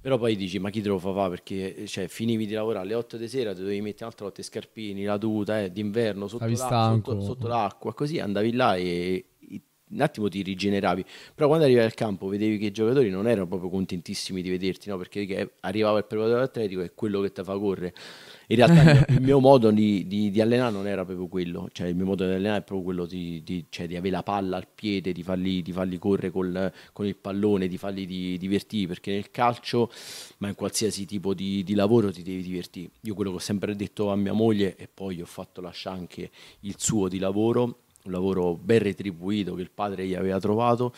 Però poi dici, ma chi te lo fa fa? Perché eh, cioè, finivi di lavorare alle 8 di sera, ti dovevi mettere un'altra volta i scarpini, la tuta, eh, d'inverno, sotto, la, sotto, sotto l'acqua, così andavi là e un attimo ti rigeneravi, però quando arrivavi al campo vedevi che i giocatori non erano proprio contentissimi di vederti, no? perché arrivava il preparatore atletico e quello che ti fa correre. In realtà il mio modo di, di, di, allenare non era proprio quello, cioè il mio modo di allenare è proprio quello di, di cioè, avere la palla al piede, di farli, farli correre col, con il pallone, di farli divertire, perché nel calcio, ma in qualsiasi tipo di, lavoro ti devi divertire. Io quello che ho sempre detto a mia moglie e poi ho fatto lasciare anche il suo di lavoro un lavoro ben retribuito che il padre gli aveva trovato,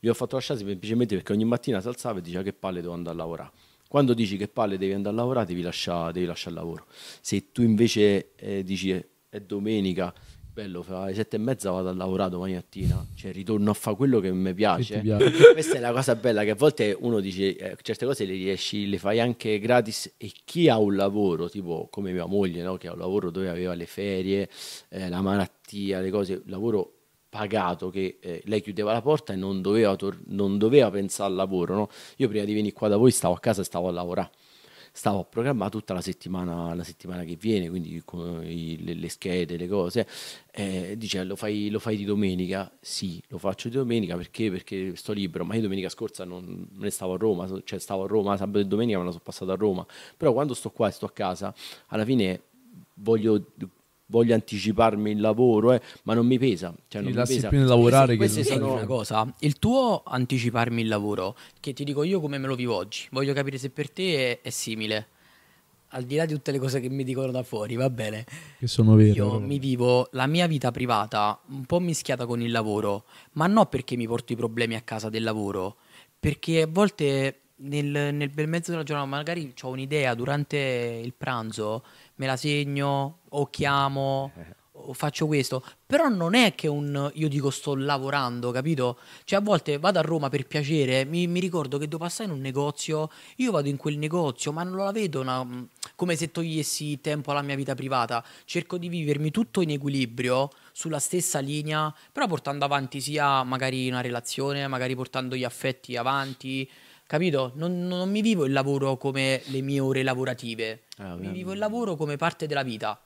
gli ho fatto lasciare semplicemente perché ogni mattina si alzava e diceva che palle devo andare a lavorare. Quando dici che palle devi andare a lavorare devi lasciare, devi lasciare il lavoro. Se tu invece eh, dici è domenica, bello, fra le sette e mezza vado a lavorare domani mattina, cioè ritorno a fare quello che mi piace. piace. Questa è la cosa bella, che a volte uno dice, eh, certe cose le riesci, le fai anche gratis e chi ha un lavoro, tipo come mia moglie, no? che ha un lavoro dove aveva le ferie, eh, la malattia, le cose, lavoro pagato che eh, lei chiudeva la porta e non doveva, tor- non doveva pensare al lavoro. No? Io prima di venire qua da voi stavo a casa e stavo a lavorare stavo a programmare tutta la settimana, la settimana che viene, quindi i, le, schede, le cose. Eh, dice, lo fai, lo fai, di domenica? Sì, lo faccio di domenica perché? Perché sto libero, ma io domenica scorsa non, ne stavo a Roma, cioè stavo a Roma sabato e domenica ma non sono passato a Roma, però quando sto qua e sto a casa, alla fine voglio voglio anticiparmi il lavoro, eh, ma non mi pesa. Cioè, non mi pesa. più lavorare queste, che queste sono... una cosa. Il tuo anticiparmi il lavoro, che ti dico io come me lo vivo oggi, voglio capire se per te è, è simile. Al di là di tutte le cose che mi dicono da fuori, va bene. Che sono vere. Io mi vivo la mia vita privata un po' mischiata con il lavoro, ma non perché mi porto i problemi a casa del lavoro, perché a volte nel, nel bel mezzo della giornata magari ho un'idea durante il pranzo me la segno o chiamo o faccio questo, però non è che un io dico sto lavorando, capito? Cioè a volte vado a Roma per piacere, mi, mi ricordo che devo passare in un negozio, io vado in quel negozio, ma non la vedo una, mm, come se togliessi tempo alla mia vita privata, cerco di vivermi tutto in equilibrio sulla stessa linea, però portando avanti sia magari una relazione, magari portando gli affetti avanti, capito? Non, non, mi vivo il lavoro come le mie ore lavorative, ah, mi vivo il lavoro come parte della vita.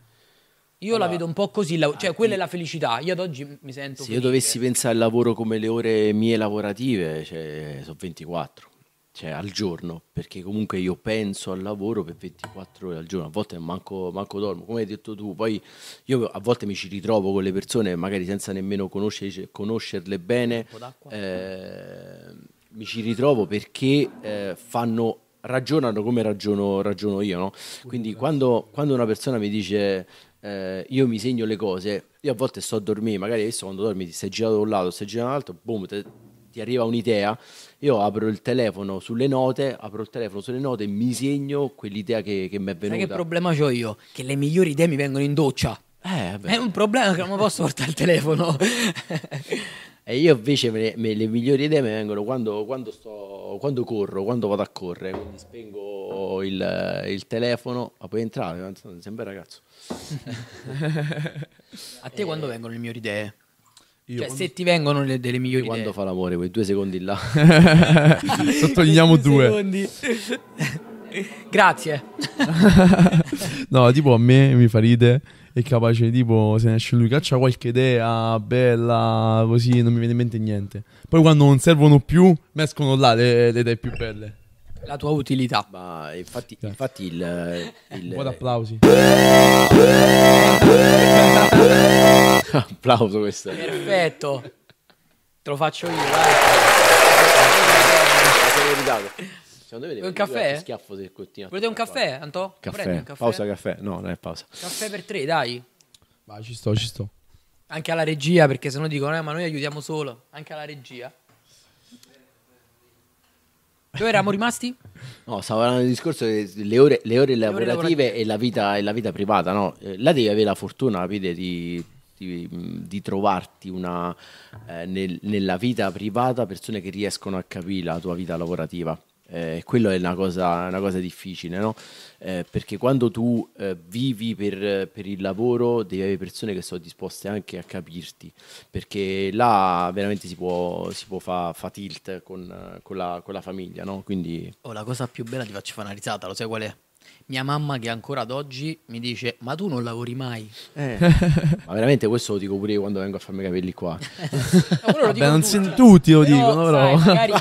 Io allora, la vedo un po' così, cioè ah, quella è la felicità. Io ad oggi mi sento. Se felice. io dovessi pensare al lavoro come le ore mie lavorative, cioè, sono 24, cioè al giorno, perché comunque io penso al lavoro per 24 ore al giorno, a volte manco, manco dormo, come hai detto tu. Poi io a volte mi ci ritrovo con le persone, magari senza nemmeno conoscerle bene. Un po' d'acqua. Eh, mi ci ritrovo perché eh, fanno, ragionano come ragiono, ragiono io. No? Quindi quando, quando, una persona mi dice eh, io mi segno le cose, io a volte sto a dormire, magari adesso quando dormi ti sei girato da un lato, stai girando dall'altro, boom, te, ti arriva un'idea, io apro il telefono sulle note, apro il telefono sulle note e mi segno quell'idea che, che mi è venuta. Sai che problema ho io? Che le migliori idee mi vengono in doccia. Eh, è un problema che non posso portare il telefono. E io invece me, me, le migliori idee mi vengono quando, quando, sto, quando corro, quando vado a correre, quindi spengo il, il telefono, ma puoi entrare, sembra ragazzo. a te eh, quando vengono le migliori idee? Cioè, se ti vengono le, delle migliori quando idee. fa l'amore, quei due secondi là. Sottolineiamo due. due. Grazie. no, tipo a me mi fa ridere è capace tipo se ne esce lui caccia qualche idea bella così non mi viene in mente niente poi quando non servono più mescono là le, le idee più belle la tua utilità ma infatti, sì. infatti il, il... un po' d'applausi applauso questo perfetto te lo faccio io Secondo me un caffè? schiaffo se continua. Volete un caffè, qua. Antò? Caffè. Un caffè. Pausa caffè. No, non è pausa. Caffè per tre, dai. Ma ci sto, ci sto. Anche alla regia, perché se no dicono, eh, ma noi aiutiamo solo. Anche alla regia. Dove eravamo rimasti? No, stavo parlando del discorso delle ore, le ore le lavorative, ore E, la vita, e, la vita, privata, no? Eh, là devi avere la fortuna, capite, di, di, di trovarti una, eh, nel, nella vita privata persone che riescono a capire la tua vita lavorativa. Eh, quello è una cosa, una cosa difficile, no? eh, perché quando tu eh, vivi per, per, il lavoro devi avere persone che sono disposte anche a capirti, perché là veramente si può, si può fare fa tilt con, con, la, con la famiglia, no? Quindi... Oh, la cosa più bella ti faccio fare una risata, lo sai qual è? mia mamma che ancora ad oggi mi dice ma tu non lavori mai eh. ma veramente questo lo dico pure io quando vengo a farmi i capelli qua no, eh, Vabbè, non tu, tutti lo però, dicono però sai, magari...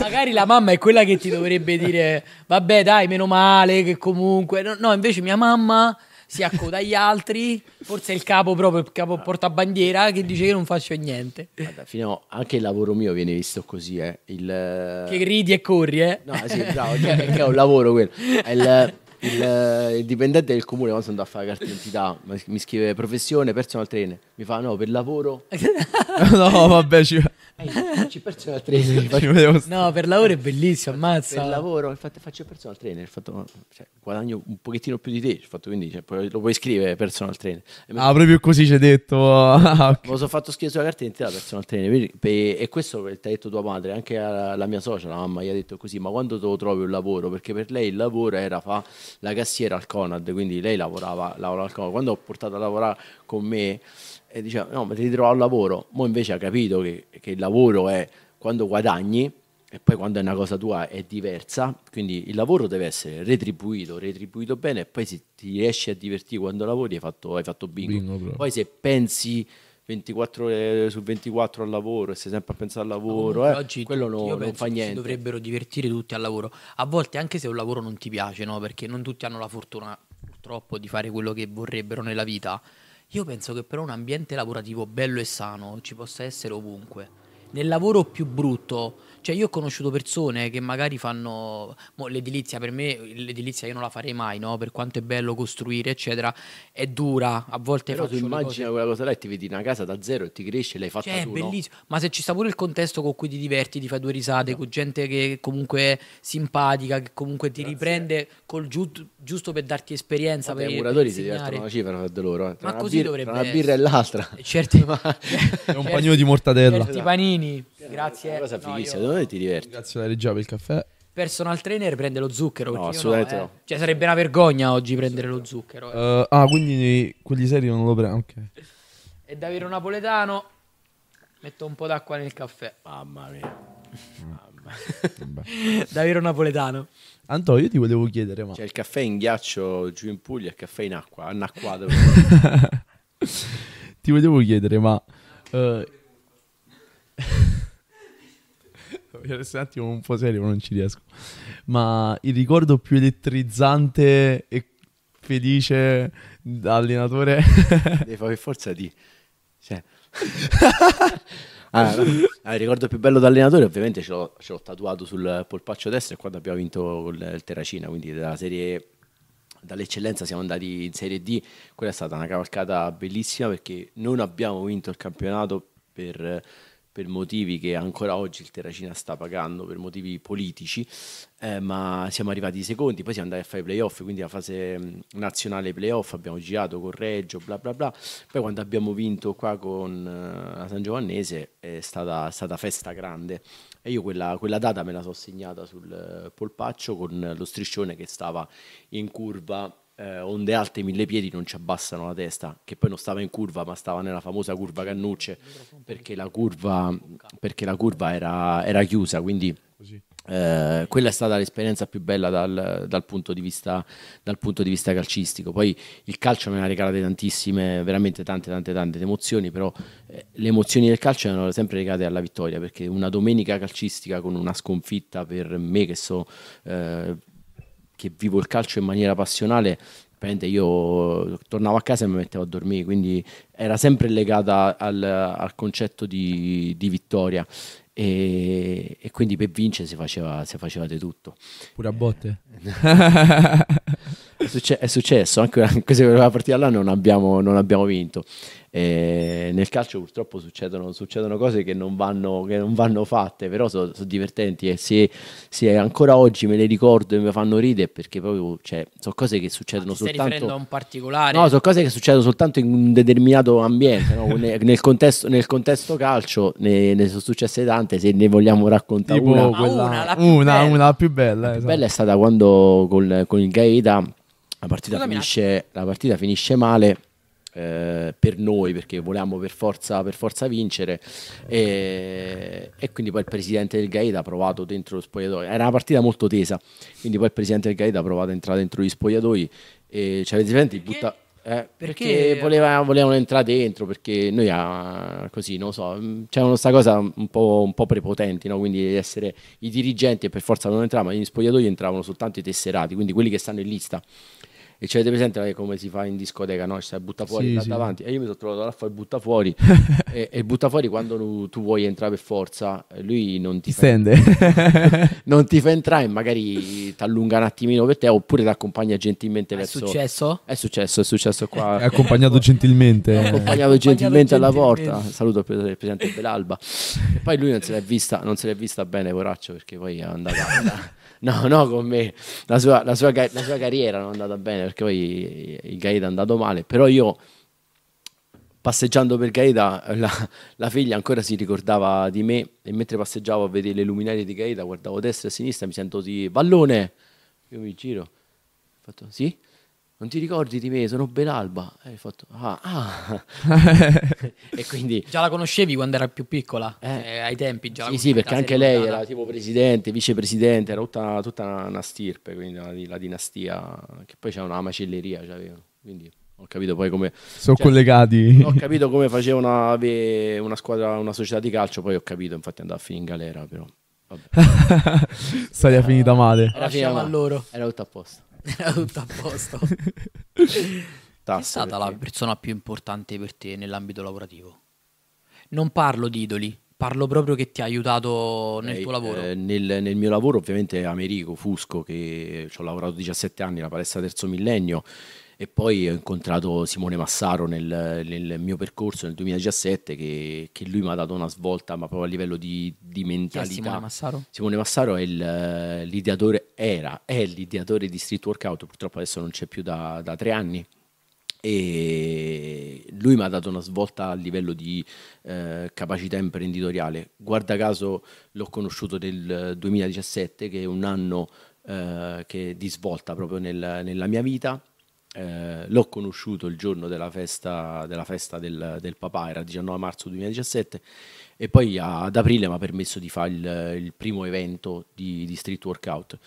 magari, la mamma è quella che ti dovrebbe dire vabbè dai meno male che comunque no, no invece mia mamma si accoda agli altri, forse è il capo proprio, il capo portabandiera che dice che non faccio niente. Guarda, fino anche il lavoro mio viene visto così, eh. il... Che ridi e corri, eh? No, sì, bravo, cioè, è un lavoro quello. Il, il, eh, il, dipendente del comune quando sono andato a fare la carta d'identità mi scrive professione personal trainer mi fa no per lavoro no vabbè ci eh, faccio personal trainer no per lavoro è bellissimo ammazza per lavoro infatti faccio personal trainer fatto, cioè, guadagno un pochettino più di te fatto, quindi cioè, lo puoi scrivere personal trainer ah proprio così ci hai detto ah, okay. lo sono fatto scrivere sulla carta d'identità personal trainer e questo ti ha detto tua madre anche la, mia socia la mamma gli ha detto così ma quando trovi un lavoro perché per lei il lavoro era fa la cassiera al Conad, quindi lei lavorava, lavorava al Conad. Quando ho portato a lavorare con me, e eh, diceva no ma ti ritrovo al lavoro, mo invece ha capito che, che il lavoro è quando guadagni, e poi quando è una cosa tua è diversa, quindi il lavoro deve essere retribuito, retribuito bene e poi se ti riesci a divertire quando lavori hai fatto, hai fatto bingo. bingo poi se pensi 24 ore su 24 al lavoro e sei sempre a pensare al lavoro, comunque, eh, oggi quello tutti, no, non fa niente. Si dovrebbero divertire tutti al lavoro. A volte anche se un lavoro non ti piace, no? perché non tutti hanno la fortuna purtroppo di fare quello che vorrebbero nella vita. Io penso che però un ambiente lavorativo bello e sano ci possa essere ovunque. Nel lavoro più brutto cioè io ho conosciuto persone che magari fanno l'edilizia, per me l'edilizia io non la farei mai, no? per quanto è bello costruire, eccetera, è dura, a volte Però tu immagina cose... quella cosa là e ti vedi una casa da zero e ti cresce e l'hai fatta cioè, tu, è bellissimo, no? ma se ci sta pure il contesto con cui ti diverti, ti fai due risate, no. Esatto. con gente che comunque è simpatica, che comunque ti Grazie. riprende col giusto giusto per darti esperienza. Vabbè, per, I muratori per si divertono una cifra fra loro. Eh. Ma così bir- dovrebbe Tra una birra essere. e l'altra. Certi, ma... è un certi, panino di mortadella. Certi panini. Grazie. È una cosa fighissima, no, io... dove ti diverti? Grazie alla regia per il caffè. Personal trainer prende lo zucchero. No, assolutamente eh. no, eh. Cioè sarebbe una vergogna oggi prendere lo zucchero. Eh. Uh, ah, quindi quelli seri non lo prendo. Ok. È davvero napoletano metto un po' d'acqua nel caffè. Mamma mia. Mm. Mamma. da napoletano. Antonio, io ti volevo chiedere, ma... C'è il caffè in ghiaccio giù in Puglia, il caffè in acqua, anacquato. ti volevo chiedere, ma... Uh, Questo un attimo un po' serio, non ci riesco. Ma il ricordo più elettrizzante e felice da allenatore. Devi fare forza di. Cioè. allora, ah, ah, il ricordo più bello da allenatore, ovviamente, ce l'ho, ce l'ho, tatuato sul polpaccio destro e quando abbiamo vinto il, il Terracina. Quindi, dalla serie dall'eccellenza siamo andati in Serie D. Quella è stata una cavalcata bellissima perché non abbiamo vinto il campionato per per motivi che ancora oggi il Terracina sta pagando, per motivi politici, eh, ma siamo arrivati secondi, poi siamo andati a fare i playoff, quindi la fase mm, nazionale playoff, abbiamo girato con Reggio, bla bla bla, poi quando abbiamo vinto qua con eh, la San Giovannese è stata, stata festa grande e io quella, quella data me la so segnata sul eh, polpaccio con lo striscione che stava in curva eh, onde alte mille piedi non ci abbassano la testa, che poi non stava in curva ma stava nella famosa curva Cannucce perché la curva, perché la curva era, era, chiusa, quindi eh, quella è stata l'esperienza più bella dal, dal, punto vista, dal, punto di vista, calcistico. Poi il calcio me ne ha regalate tantissime, veramente tante, tante, tante emozioni, però eh, le emozioni del calcio erano sempre legate alla vittoria, perché una domenica calcistica con una sconfitta per me che so eh, che vivo il calcio in maniera passionale, io tornavo a casa e mi mettevo a dormire, quindi era sempre legata al, al concetto di, di vittoria. E, e, quindi per vincere si faceva, si faceva di tutto. Pure a botte. succe- è successo, anche anche se la partita là non abbiamo, non abbiamo vinto. E nel calcio purtroppo succedono, succedono cose che non, vanno, che non vanno, fatte, però sono so divertenti e se, se, ancora oggi me le ricordo e mi fanno ridere perché proprio cioè, sono cose che succedono soltanto... a un particolare? No, sono cose che succedono soltanto in un determinato ambiente, no? nel, nel, contesto, nel, contesto, calcio ne, ne, sono successe tante, se ne vogliamo raccontare una, quella... Ah, una, la più una, bella, una, la più bella, la più esatto. bella è stata quando col, con il Gaeta la partita, finisce, la partita finisce, male eh, per noi perché volevamo per forza, per forza vincere e, e, quindi poi il presidente del Gaeta ha provato dentro lo spogliatoio era una partita molto tesa quindi poi il presidente del Gaeta ha provato ad entrare dentro gli spogliatoi e ci avete sentito butta eh, perché, perché voleva, volevano entrare dentro perché noi ah, così non so mm, c'erano questa cosa un po', un po prepotenti no? quindi essere i dirigenti e per forza non entravano ma gli spogliatoi entravano soltanto i tesserati quindi quelli che stanno in lista e ci avete presente come si fa in discoteca, no? Cioè, butta fuori sì, sì. davanti. E io mi sono trovato là a fare butta fuori. e, e butta fuori quando tu vuoi entrare per forza, lui non ti, fa... stende. non ti fa entrare e magari ti allunga un attimino per te oppure ti accompagna gentilmente è verso... È successo? È successo, è successo qua. È accompagnato gentilmente. È accompagnato, gentilmente alla porta. Saluto il presidente dell'Alba. E poi lui non se l'è vista, non se l'è vista bene, poraccio, perché poi è andato... No, no, con me. La sua, la sua, la sua carriera non è andata bene perché poi il Gaeta è andato male, però io passeggiando per Gaeta la, la, figlia ancora si ricordava di me e mentre passeggiavo a vedere le luminarie di Gaeta guardavo destra e a sinistra mi sento di pallone io mi giro ho fatto sì non ti ricordi di me, sono Benalba. E eh, hai fatto, ah, ah. e quindi... Già la conoscevi quando era più piccola, eh, eh ai tempi già. Sì, sì, perché anche lei era tipo presidente, vicepresidente, era tutta, tutta una stirpe, quindi una, la, dinastia, che poi c'era una macelleria, c'avevano. quindi ho capito poi come... Sono cioè, collegati. Ho capito come facevano una, una squadra, una società di calcio, poi ho capito, infatti andava a finire in galera, però... Vabbè. Storia finita male. Era finita a loro. Era tutto a posto. Era tutto a posto. Chi è stata la persona più importante per te nell'ambito lavorativo? Non parlo di idoli, parlo proprio che ti ha aiutato nel eh, tuo lavoro. Eh, nel, nel, mio lavoro ovviamente Americo Fusco, che ci ho lavorato 17 anni, la palestra terzo millennio, e poi ho incontrato Simone Massaro nel, nel mio percorso nel 2017 che, che, lui mi ha dato una svolta ma proprio a livello di, di mentalità. Simone Massaro? Simone Massaro è il, eh, l'ideatore, era, è l'ideatore di Street Workout, purtroppo adesso non c'è più da, da tre anni e lui mi ha dato una svolta a livello di eh, capacità imprenditoriale. Guarda caso l'ho conosciuto nel 2017, che è un anno eh, che, di svolta proprio nel, nella mia vita eh, l'ho conosciuto il giorno della festa, della festa del, del, papà, era 19 marzo 2017, e poi ad aprile mi ha permesso di fare il, il primo evento di, di, street workout.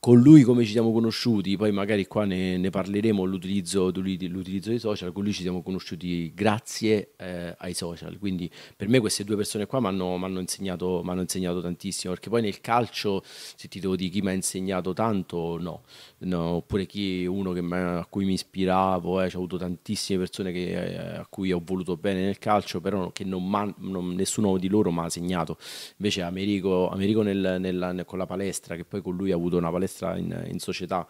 Con lui come ci siamo conosciuti, poi magari qua ne, ne parleremo, l'utilizzo, dei social, con lui ci siamo conosciuti grazie eh, ai social, quindi per me queste due persone qua mi hanno insegnato, insegnato tantissimo, perché poi nel calcio, se ti devo dire chi mi ha insegnato tanto, no, no, oppure chi è uno che, a cui mi ispiravo, eh, ho avuto tantissime persone che, eh, a cui ho voluto bene nel calcio, però che non man, non, nessuno di loro mi ha segnato. Invece Americo, Americo nel, nel, con la palestra, che poi con lui ha avuto una palestra in, in società,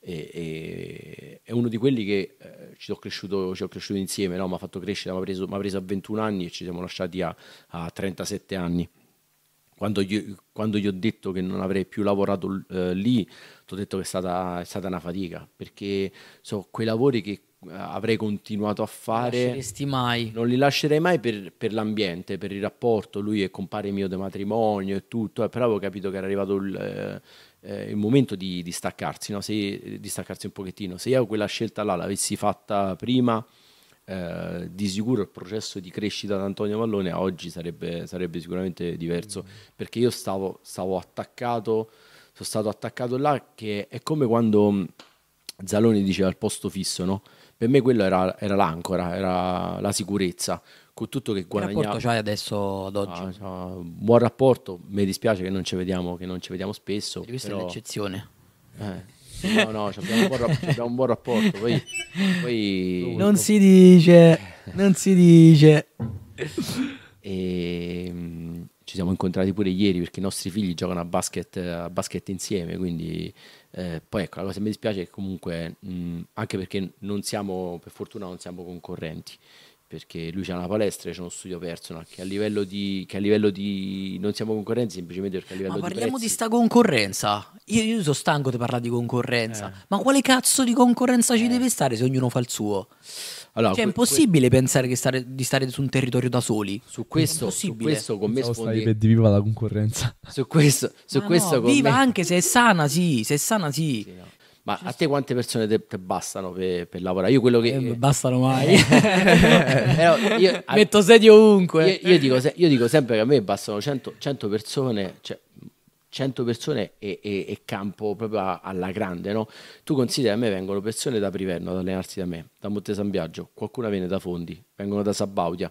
e, e, è uno di quelli che eh, ci, ho cresciuto, ci ho cresciuto insieme, no? mi ha fatto crescere, mi ha preso, preso, a 21 anni e ci siamo lasciati a, a 37 anni. Quando gli, quando gli, ho detto che non avrei più lavorato eh, lì, ti ho detto che è stata, è stata, una fatica, perché so, quei lavori che eh, avrei continuato a fare non li lascerei mai per, per, l'ambiente per il rapporto lui è compare mio di matrimonio e tutto eh, però avevo capito che era arrivato il, eh, eh il momento di, di staccarsi no? se, di staccarsi un pochettino se io quella scelta là l'avessi fatta prima eh, di sicuro il processo di crescita di Antonio Pallone a oggi sarebbe, sarebbe sicuramente diverso, mm. perché io stavo, stavo attaccato, sono stato attaccato là, che è come quando mm, Zaloni diceva al posto fisso, no? Per me quello era, era l'ancora, era la sicurezza con tutto che guadagnavo. Che rapporto c'hai adesso ad oggi? Ah, ah, buon rapporto, mi dispiace che non ci vediamo, non ci vediamo spesso. questa però... è l'eccezione. Eh, no, no, abbiamo un buon, rap- un buon rapporto. Poi, poi... Eh. Non si dice, non si dice. E, ci siamo incontrati pure ieri perché i nostri figli giocano a basket, a basket insieme, quindi eh, poi ecco, la cosa che mi dispiace è che comunque, mh, anche perché non siamo, per fortuna non siamo concorrenti, perché lui c'ha una palestra, c'è uno studio personal che a livello di, a livello di non siamo concorrenti semplicemente perché a livello di ma parliamo di parliamo di sta concorrenza. Io, io sono stanco di parlare di concorrenza, eh. ma quale cazzo di concorrenza eh. ci deve stare se ognuno fa il suo? Allora, cioè, è impossibile que- pensare stare, di stare su un territorio da soli. Su questo, su questo con me sfondi... di viva la concorrenza. Su questo, su questo no, viva me... anche se è sana, sì, se è sana, sì. sì no. Ma a te quante persone te, bastano per, per, lavorare? Io quello che... Eh, bastano mai. Eh, però io, Metto sedio ovunque. Io, io, dico, io, dico, sempre che a me bastano 100, 100 persone, cioè 100 persone e, e, e, campo proprio alla grande, no? Tu considera a me vengono persone da Priverno ad allenarsi da me, da Monte San Biagio, qualcuna viene da Fondi, vengono da Sabaudia,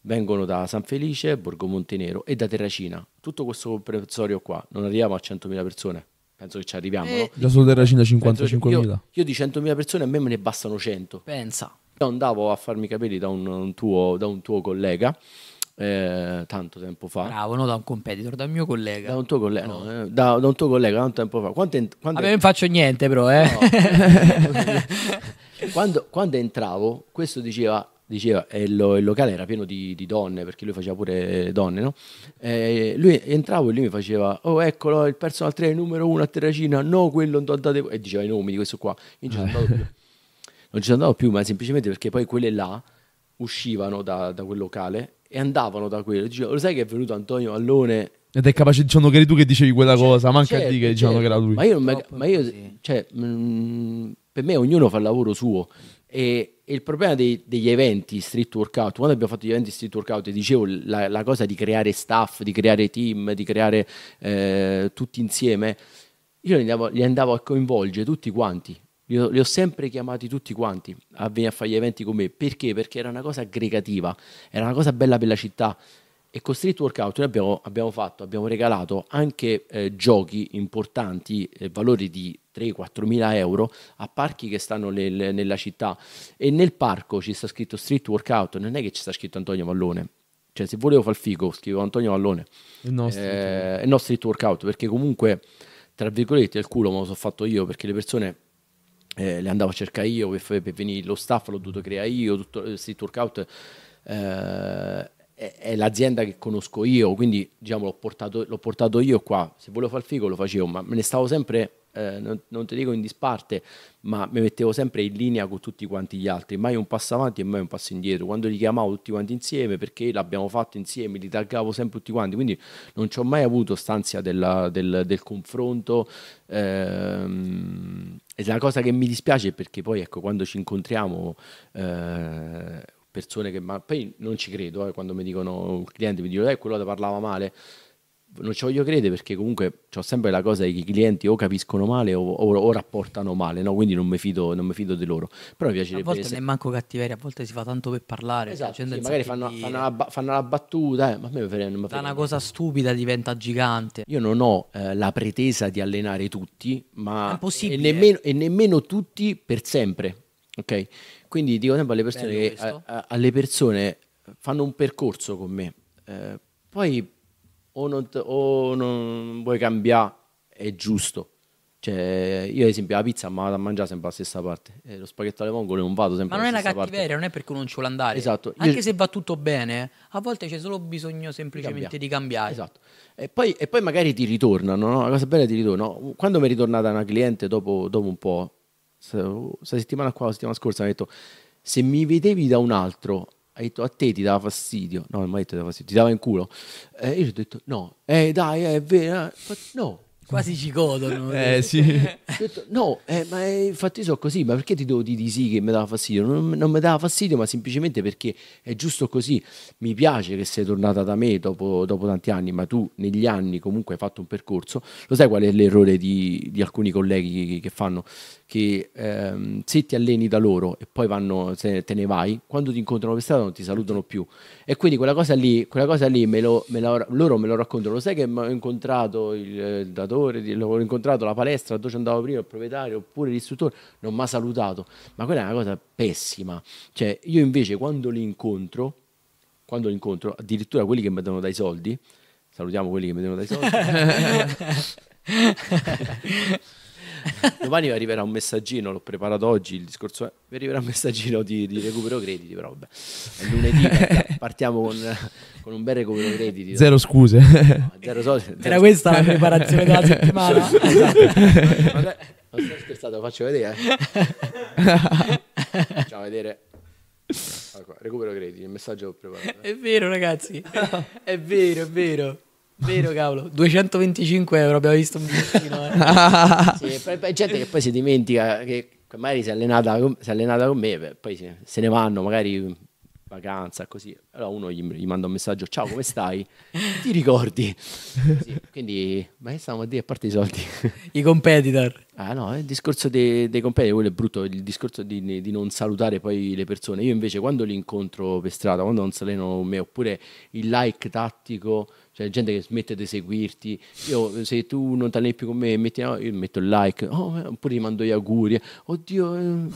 vengono da San Felice, Borgo Montenero e da Terracina. Tutto questo comprensorio qua, non arriviamo a 100.000 persone. Penso che ci arriviamo. Eh, no? La Solterra Cina 55.000. Io, io, di 100.000 persone a me me ne bastano 100. Pensa. Io andavo a farmi i capelli da un, un tuo, da un tuo collega. Eh, tanto tempo fa. Bravo, no, da un competitor, da un mio collega. Da un tuo collega, no. no eh, da, da, un tuo collega tanto tempo fa. Quando, ent- quando Vabbè, ent- non faccio niente però, eh. no. quando, quando, entravo, questo diceva diceva, e lo, il locale era pieno di, di, donne, perché lui faceva pure eh, donne, no? E eh, lui entrava e lui mi faceva, oh eccolo il personal trainer numero uno a Terracina, no quello non andate, e diceva i nomi di questo qua, io non ci sono andato più, eh. non ci sono andato più, ma semplicemente perché poi quelle là uscivano da, da quel locale e andavano da quello, dicevo, lo sai che è venuto Antonio Allone ed è capace, diciamo che eri tu che dicevi quella cioè, cosa, manca certo, di che diciamo certo. che era lui. Ma io, ma, ma io cioè, mh, mm, per me ognuno fa il lavoro suo. E, il problema dei, degli eventi street workout, quando abbiamo fatto gli eventi street workout, dicevo la, la cosa di creare staff, di creare team, di creare eh, tutti insieme, io li andavo, li andavo, a coinvolgere tutti quanti. Li ho, li ho sempre chiamati tutti quanti a venire a fare gli eventi con me perché? Perché era una cosa aggregativa, era una cosa bella per la città. E con Street Workout noi abbiamo, abbiamo fatto, abbiamo regalato anche eh, giochi importanti, eh, valori di 3-4 mila euro a parchi che stanno nel, nella città e nel parco ci sta scritto street workout, non è che ci sta scritto Antonio Mallone. Cioè, se volevo far figo, scrivo Antonio Vallone Il nostro, eh, il nostro street workout, perché comunque, tra virgolette, il culo me lo so fatto io, perché le persone eh, le andavo a cercare io per, per venire, lo staff l'ho dovuto creare io, tutto, eh, street workout... Eh, è l'azienda che conosco io, quindi diciamo, l'ho, portato, l'ho portato io qua. Se volevo far figo lo facevo, ma me ne stavo sempre eh, non, non, ti dico in disparte, ma mi mettevo sempre in linea con tutti quanti gli altri, mai un passo avanti e mai un passo indietro. Quando li chiamavo tutti quanti insieme, perché l'abbiamo fatto insieme, li taggavo sempre tutti quanti, quindi non ci ho mai avuto stanzia della, del, del, confronto. Ehm, e la cosa che mi dispiace è perché poi, ecco, quando ci incontriamo... Eh, persone che ma poi non ci credo eh, quando mi dicono un cliente mi dice eh quello te parlava male non ci voglio credere perché comunque ho sempre la cosa che i clienti o capiscono male o, o, o rapportano male, no? quindi non mi, fido, non mi fido di loro. Però mi piacerebbe... A volte se... non manco cattiveria, a volte si fa tanto per parlare. Esatto, sì, magari fanno, fanno, la, fanno, la, battuta, eh, ma a me frega, non mi frega. Da una cosa stupida diventa gigante. Io non ho eh, la pretesa di allenare tutti, ma... E nemmeno, e nemmeno tutti per sempre. Ok? Quindi dico sempre alle persone Bello che a, a, alle persone fanno un percorso con me. Eh, poi o non, te, o non vuoi cambiare, è giusto. Cioè, io ad esempio la pizza ma vado a mangiare sempre la stessa parte, e eh, lo spaghetto alle vongole non vado sempre alla stessa parte. Ma non è una cattiveria, parte. non è perché uno non ci vuole andare. Esatto. Anche io... se va tutto bene, a volte c'è solo bisogno semplicemente di cambiare. Di cambiare. Esatto. E poi, e poi, magari ti ritornano, no? la cosa bella è ti ritornano. Quando mi è ritornata una cliente dopo, dopo un po', questa settimana qua, la settimana scorsa, mi ha detto, se mi vedevi da un altro hai detto a te ti dava fastidio, no, non il detto ti dava fastidio, ti dava in culo. E eh, io ho detto no, eh dai, eh, è vero, eh. no, Quasi ci godono. Eh, eh. sì. no, eh, ma eh, infatti so così, ma perché ti devo dire di sì che mi dava fastidio? Non, non mi dava fastidio, ma semplicemente perché è giusto così. Mi piace che sei tornata da me dopo, dopo tanti anni, ma tu negli anni comunque hai fatto un percorso. Lo sai qual è l'errore di, di alcuni colleghi che, che fanno? Che ehm, se ti alleni da loro e poi vanno, se te ne vai, quando ti incontrano per strada non ti salutano più. E quindi quella cosa lì, quella cosa lì me lo, me la, loro me lo raccontano. Lo sai che ho incontrato il, eh, il datore? allenatore, l'ho incontrato alla palestra dove ci andavo prima, il proprietario oppure l'istruttore, non mi ha salutato. Ma quella è una cosa pessima. Cioè, io invece quando li incontro, quando li incontro, addirittura quelli che mi danno dai soldi, salutiamo quelli che mi danno dai soldi. Domani vi arriverà un messaggino, l'ho preparato oggi, il discorso è, mi arriverà un messaggino di, di recupero crediti, però vabbè, è lunedì, partiamo con, con, un bel recupero crediti. Zero scuse. No, zero soldi, zero Era questa la preparazione della esatto. settimana? esatto. Non sto scherzando, faccio vedere. Eh. Facciamo vedere. Allora, ecco, recupero crediti, il messaggio che preparato. Eh. È vero ragazzi, è vero, è vero. Vero cavolo, 225 euro abbiamo visto un bigliettino. Eh. sì, gente che poi si dimentica che magari si è allenata con, si è allenata con me, poi se, se ne vanno magari vacanza, così. Allora uno gli, gli, manda un messaggio, ciao come stai? Ti ricordi? Sì, quindi, ma che stiamo a dire a parte i soldi? I competitor. Ah no, il discorso dei, dei competitor, quello è brutto, il discorso di, di, non salutare poi le persone. Io invece quando li incontro per strada, quando non saleno me, oppure il like tattico cioè gente che smette di seguirti, io, se tu non ti più con me, metti, no, io metto il like, oh, oppure gli mando gli auguri, oddio, eh,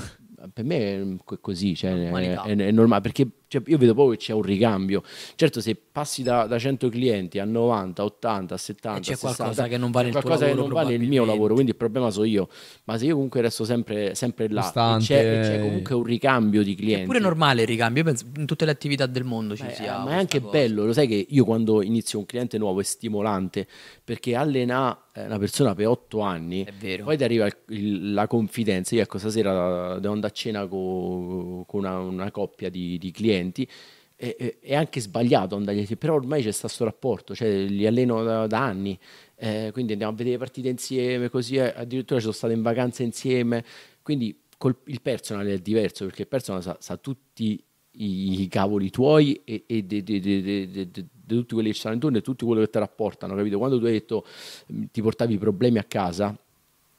per me è così, cioè, è, è, normale, perché cioè, io vedo proprio che c'è un ricambio. Certo, se passi da, da 100 clienti a 90, 80, 70, c'è 60, qualcosa che non vale il tuo lavoro, che non vale il mio lavoro, quindi il problema sono io. Ma se io comunque resto sempre, sempre là, e c'è, e c'è, comunque un ricambio di clienti. È pure normale il ricambio, io penso in tutte le attività del mondo ci Beh, sia. Ma è anche cosa. bello, lo sai che io quando inizio un cliente nuovo è stimolante perché allena eh, una persona per otto anni, è vero. poi ti arriva il, il, la confidenza, io ecco stasera devo andare a cena con, una, una, coppia di, di clienti, e, e, è anche sbagliato andare, però ormai c'è questo rapporto, cioè, li alleno da, da anni, eh, quindi andiamo a vedere partite insieme, così eh, addirittura ci sono state in vacanza insieme, quindi col, il personal è diverso perché il personal sa, sa tutti i, i cavoli tuoi e, e de, de, de, di tutti quelli che ci stanno intorno e tutti quelli che ti rapportano, capito? Quando tu hai detto mm, ti portavi i problemi a casa,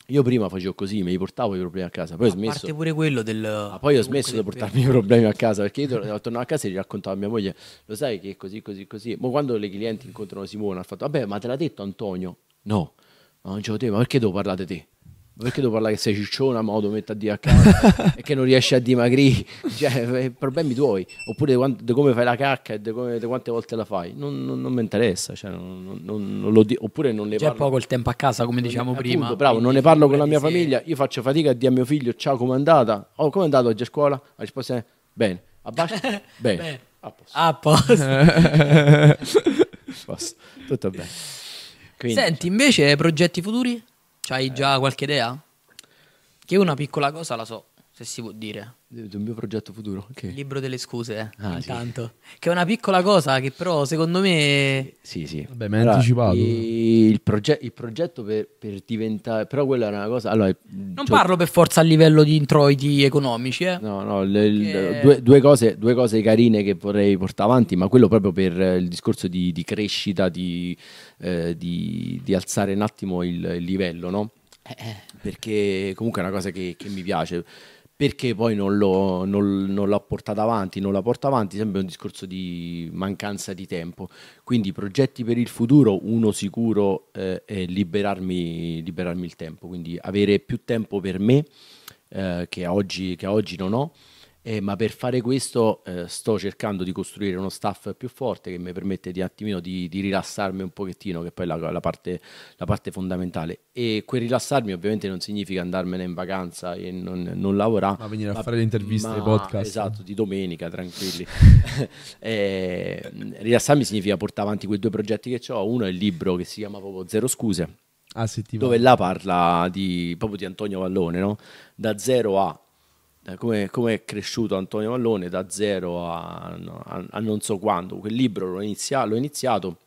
io prima facevo così, mi portavo i problemi a casa, poi ho smesso. A parte pure quello del... Ma ah, poi ho smesso di portarmi i problemi a casa, perché io tornavo a casa e gli raccontavo a mia moglie, lo sai che è così, così, così. Ma quando le clienti incontrano Simone, ha fatto, vabbè, ma te l'ha detto Antonio? No, ma non ce lo te, ma perché devo parlare di te? perché devo parlare che sei cicciona, ma lo metto a casa e che non riesci a dimagrire, cioè, eh, problemi tuoi, oppure di come fai la cacca e di quante volte la fai, non, non, non mi interessa, cioè, non, di, oppure non ne C'è parlo. C'è poco il tempo a casa, come diciamo appunto, prima. Bravo, non ne parlo con la mia famiglia, io faccio fatica a dire a mio figlio, ciao, com'è andata? Oh, è andato oggi a scuola? La risposta è, bene. Abbascia? bene. bene. A posto. A posto. Tutto bene. Quindi, Senti, invece, progetti futuri? C'hai già qualche idea? Che una piccola cosa la so se si può dire. Il mio progetto futuro, ok. Il libro delle scuse, eh. ah, intanto. Sì. Che è una piccola cosa che però secondo me... Sì, sì. Vabbè, mi hai allora, anticipato. Il, proge il progetto per, per, diventare... Però quella era una cosa... Allora, non cioè... parlo per forza a livello di introiti economici, eh. No, no, le, che... due, due, cose, due, cose, carine che vorrei portare avanti, ma quello proprio per il discorso di, di crescita, di, eh, di, di, alzare un attimo il, il livello, no? Eh, eh. perché comunque è una cosa che, che mi piace perché poi non, l'ho, non, non l'ho portata avanti, non la porta avanti, sempre un discorso di mancanza di tempo. Quindi progetti per il futuro, uno sicuro eh, è liberarmi, liberarmi, il tempo, quindi avere più tempo per me eh, che, oggi, che oggi non ho. Eh, ma per fare questo eh, sto cercando di costruire uno staff più forte che mi permette di, attimino, di, di rilassarmi un pochettino, che poi è la, la, parte, la, parte, fondamentale. E quel rilassarmi ovviamente non significa andarmene in vacanza e non, non lavorare. Ma venire a fare le interviste, i podcast. Esatto, di domenica, tranquilli. eh, rilassarmi significa portare avanti quei due progetti che ho. Uno è il libro che si chiama proprio Zero Scuse. Ah, dove là parla di, proprio di Antonio Vallone, no? da zero a eh, come, come, è cresciuto Antonio Vallone da zero a, a, a non so quando. Quel libro l'ho, inizia, l'ho iniziato,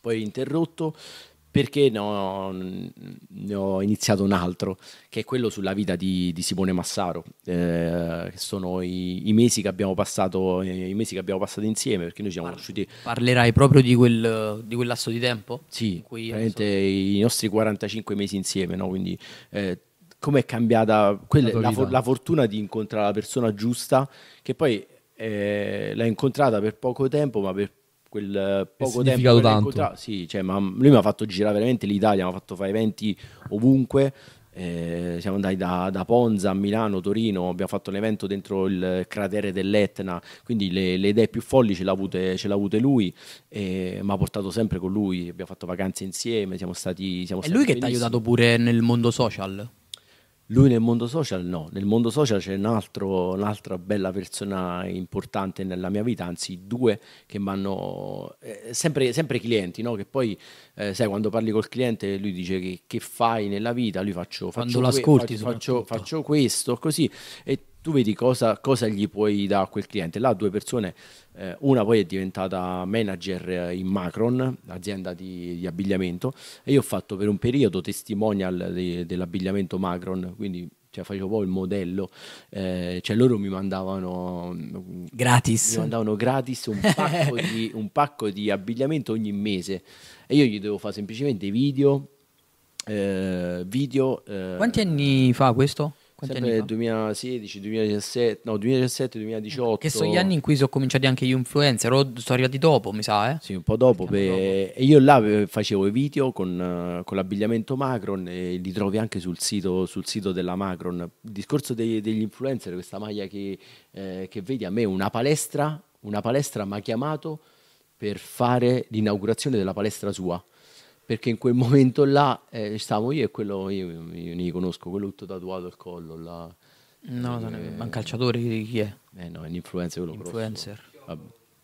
poi interrotto perché ne ho, ne ho, iniziato un altro, che è quello sulla vita di, di Simone Massaro, eh, sono i, i, mesi che abbiamo passato, eh, i mesi che abbiamo passato insieme, perché noi siamo Par- conosciuti... Parlerai proprio di quel, di lasso di tempo? Sì, in cui sono... i nostri 45 mesi insieme, no? quindi... Eh, come è cambiata quella, la, for- la, fortuna di incontrare la persona giusta che poi eh, l'ha incontrata per poco tempo ma per quel poco tempo tanto. Sì, cioè, ma lui mi ha fatto girare veramente l'Italia, mi ha fatto fare eventi ovunque. Eh, siamo andati da, da, Ponza a Milano, Torino, abbiamo fatto l'evento dentro il cratere dell'Etna, quindi le, le idee più folli ce le ha avute, avute, lui, eh, mi ha portato sempre con lui, abbiamo fatto vacanze insieme, siamo stati... Siamo È stati lui che ti ha aiutato pure nel mondo social? Lui nel mondo social no, nel mondo social c'è un'altra bella persona importante nella mia vita, anzi due che mi hanno, eh, sempre, sempre, clienti, no? che poi eh, sai quando parli col cliente lui dice che, che fai nella vita, lui faccio, faccio, que faccio, faccio questo, così e tu vedi cosa, cosa gli puoi dare a quel cliente. Là due persone, eh, una poi è diventata manager eh, in Macron, azienda di, di abbigliamento, e io ho fatto per un periodo testimonial di, dell'abbigliamento Macron, quindi cioè facevo poi il modello, eh, cioè loro mi mandavano mm, gratis, mi mandavano gratis un, pacco di, un pacco, di, abbigliamento ogni mese e io gli devo fare semplicemente video. Eh, video eh. Quanti anni fa questo? Quanti Sempre 2016, 2017, no, 2017, 2018. Che sono gli anni in cui sono cominciati anche gli influencer, o sono arrivati dopo, mi sa, eh? Sì, un po' dopo. Per... dopo. E io là eh, facevo i video con, eh, con, l'abbigliamento Macron e li trovi anche sul sito, sul sito della Macron. Il discorso dei, degli influencer, questa maglia che, eh, che vedi a me, una palestra, una palestra mi ha chiamato per fare l'inaugurazione della palestra sua perché in quel momento là eh, stavo io e quello, io, io ne conosco, quello tutto tatuato al collo là. No, eh, è, ma un calciatore chi è? Eh no, è un influencer quello Influencer.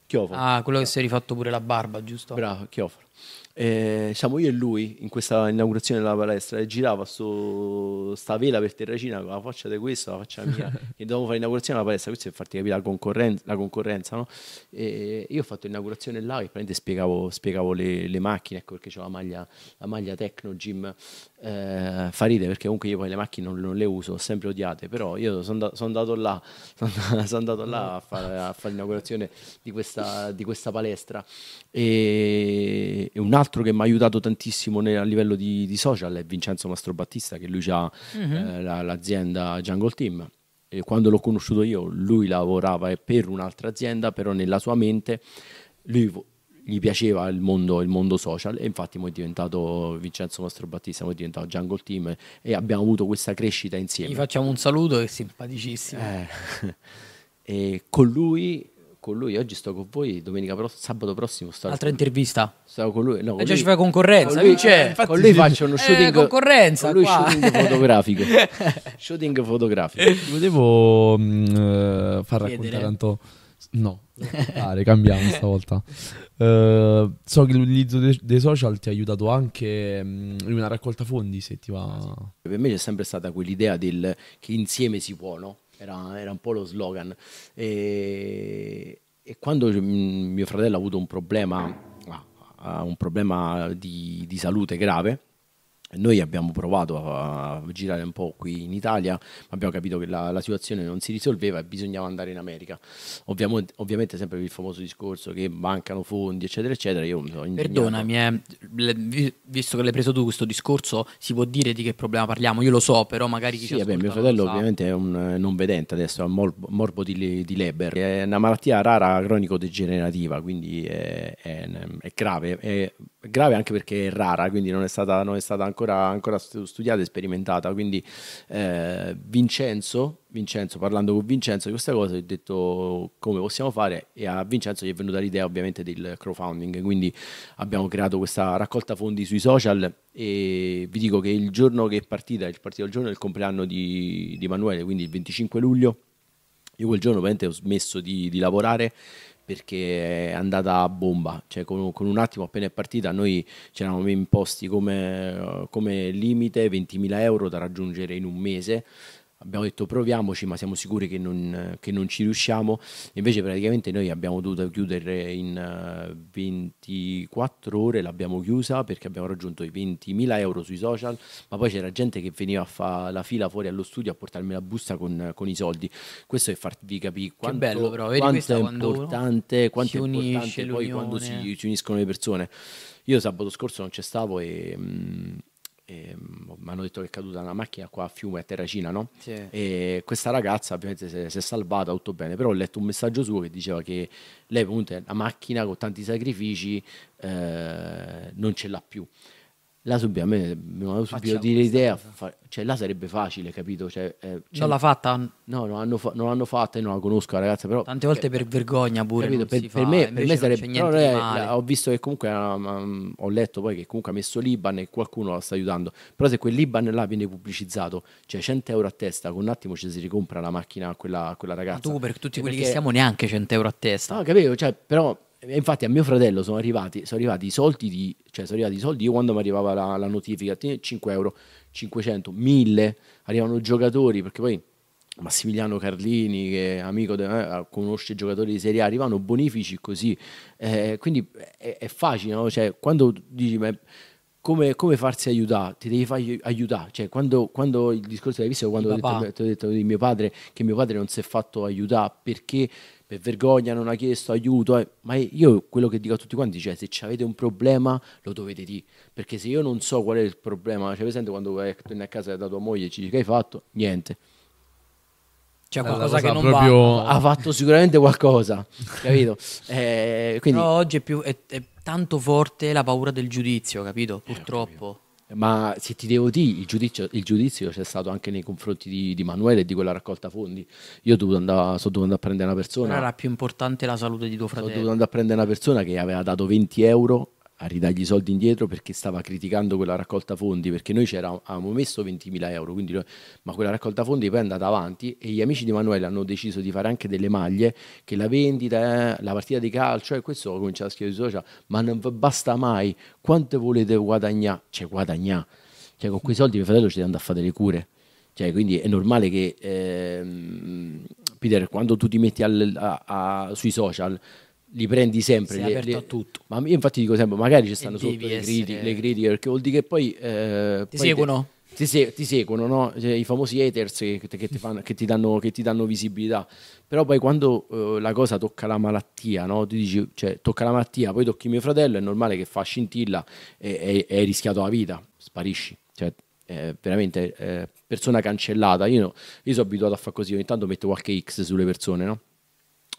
Chiofalo. Ah, quello che si è rifatto pure la barba, giusto? Bravo, Chiofalo. E, eh, siamo io e lui in questa inaugurazione della palestra e girava sto, sta vela per Terracina con la faccia di questo, la faccia mia e dovevo fare l'inaugurazione della palestra questo è farti capire la concorrenza, la concorrenza no? e io ho fatto l'inaugurazione là e praticamente spiegavo, spiegavo le, le, macchine ecco perché ho la maglia, la maglia Tecno Gym eh, fa ridere perché comunque io poi le macchine non, non le uso, ho sempre odiate, però io sono da, son andato là, sono andato là a fare, a fare l'inaugurazione di questa, di questa palestra e, e, un altro che mi ha aiutato tantissimo nel, a livello di, di, social è Vincenzo Mastrobattista che lui ha uh-huh. Mm-hmm. eh, la, l'azienda Jungle Team. E quando l'ho conosciuto io, lui lavorava per un'altra azienda, però nella sua mente lui gli piaceva il mondo, il mondo, social e infatti poi è diventato Vincenzo Mastrobattista, poi è diventato Jungle Team e abbiamo avuto questa crescita insieme. Gli facciamo un saluto, è simpaticissimo. Eh, con, lui, con lui, oggi sto con voi, domenica pro sabato prossimo sto Altra con intervista? Sto con lui, no, con e già lui, ci fa concorrenza, con lui, eh, con lui faccio uno eh, shooting, eh, con lui qua. shooting fotografico. shooting fotografico. Volevo mh, mm, eh, far raccontare tanto No, dai, cambiamo stavolta. Uh, so che l'utilizzo de dei social ti ha aiutato anche um, in una raccolta fondi, se ti va. Per me c'è sempre stata quell'idea del che insieme si può, no? Era, era un po' lo slogan. E, e quando mm, mio fratello ha avuto un problema, un problema di, di salute grave, noi abbiamo provato a girare un po' qui in Italia, ma abbiamo capito che la, la situazione non si risolveva e bisognava andare in America. Ovviamente, ovviamente sempre il famoso discorso che mancano fondi, eccetera, eccetera. Io mi sono Perdonami, eh, visto che l'hai preso tu questo discorso, si può dire di che problema parliamo? Io lo so, però magari chi sì, vabbè, mio fratello ovviamente è un eh, non vedente adesso, ha morbo, morbo di, di, Leber. È una malattia rara cronico-degenerativa, quindi è, è, è grave. È grave anche perché è rara, quindi non è stata, non è stata ancora ancora, ancora studiata e sperimentata. Quindi eh, Vincenzo, Vincenzo, parlando con Vincenzo di questa cosa, ho detto come possiamo fare e a Vincenzo gli è venuta l'idea ovviamente del crowdfunding. Quindi abbiamo creato questa raccolta fondi sui social e vi dico che il giorno che è partita, è partito il giorno del compleanno di, di Emanuele, quindi il 25 luglio, io quel giorno ovviamente ho smesso di, di lavorare perché è andata a bomba, cioè con, con un attimo appena è partita noi ci eravamo imposti come, come limite 20.000 euro da raggiungere in un mese abbiamo detto proviamoci ma siamo sicuri che non, che non, ci riusciamo invece praticamente noi abbiamo dovuto chiudere in 24 eh, ore l'abbiamo chiusa perché abbiamo raggiunto i 20.000 euro sui social ma poi c'era gente che veniva a fare la fila fuori allo studio a portarmi la busta con, con i soldi questo è farvi capire quanto, bello, però, quanto è importante quanto è importante poi quando si, si uniscono le persone io sabato scorso non c'è stavo e mh, mm, e, ehm, boh, mi hanno detto che è caduta una macchina qua a Fiume, a Terracina, no? Sì. E questa ragazza ovviamente si è, si è, salvata, tutto bene, però ho letto un messaggio suo che diceva che lei appunto è una macchina con tanti sacrifici, eh, non ce l'ha più. Là eh, subito, a me mi avevo subito dire l'idea, fa- cioè là sarebbe facile, capito? Cioè, eh, cioè, non l'ha fatta? No, non l'hanno, fa- non l'hanno fatta, e non la conosco la ragazza, però... Tante volte eh, per vergogna pure, capito? Per, per, fa, me, per, me, sarebbe... Però, la, ho visto che comunque, um, ho letto poi che comunque ha messo l'Iban e qualcuno la sta aiutando, però se quell'Iban là viene pubblicizzato, cioè 100 euro a testa, con un attimo ci si ricompra la macchina a quella, a quella ragazza. Ma tu per tutti cioè, quelli perché... che siamo neanche 100 euro a testa. No, capito, cioè, però e infatti a mio fratello sono arrivati, sono arrivati i soldi di, cioè sono arrivati i soldi io quando mi arrivava la, la notifica, 5 euro, 500, 1000, arrivano giocatori, perché poi Massimiliano Carlini, che è amico, de, eh, conosce giocatori di Serie A, arrivano bonifici così, eh, quindi è, è facile, no? cioè, quando dici ma come, come, farsi aiutare? Ti devi fare aiutare. Cioè, quando, quando, il discorso l'hai visto, quando ho detto, ho detto, di mio padre, che mio padre non si è fatto aiutare perché per vergogna non ha chiesto aiuto, eh. ma io quello che dico a tutti quanti, cioè se avete un problema lo dovete dire, perché se io non so qual è il problema, cioè per esempio quando vai, torni a casa da tua moglie e ci dici che hai fatto, niente. C'è cioè, qualcosa che non proprio... va. Ha fatto sicuramente qualcosa, capito? Eh, quindi... Però oggi è, più, è, è, tanto forte la paura del giudizio, capito? Eh, Purtroppo. Eh, ma se ti devo dire, il giudizio, il giudizio c'è stato anche nei confronti di, di, Manuele e di quella raccolta fondi. Io dovuto andare, sono dovuto andare a prendere una persona. Era più importante la salute di tuo fratello. Sono dovuto andare a prendere una persona che aveva dato 20 euro a ridargli i soldi indietro perché stava criticando quella raccolta fondi, perché noi avevamo messo 20.000 euro, quindi, ma quella raccolta fondi poi è andata avanti e gli amici di Emanuele hanno deciso di fare anche delle maglie che la vendita, eh, la partita di calcio, e eh, questo ho cominciato a scrivere sui social, ma non basta mai, quanto volete guadagnare? Cioè guadagnare, cioè con quei soldi mio fratello ci deve andare a fare le cure. Cioè, quindi è normale che, ehm, Peter, quando tu ti metti al, a, a, sui social, li prendi sempre. Sei le, aperto le, a tutto. Ma io infatti dico sempre, magari ci stanno sotto le critiche, le critiche, perché vuol dire che poi... Eh, ti poi seguono? Te, ti, ti, seguono, no? Cioè, i famosi haters che, che, ti fanno, che, ti danno, che, ti danno, visibilità. Però poi quando eh, la cosa tocca la malattia, no? tu dici, cioè, tocca la malattia, poi tocchi mio fratello, è normale che fa scintilla e hai rischiato la vita, sparisci. Cioè, eh, veramente persona cancellata. Io, io sono abituato a fare così, ogni tanto metto qualche X sulle persone, no?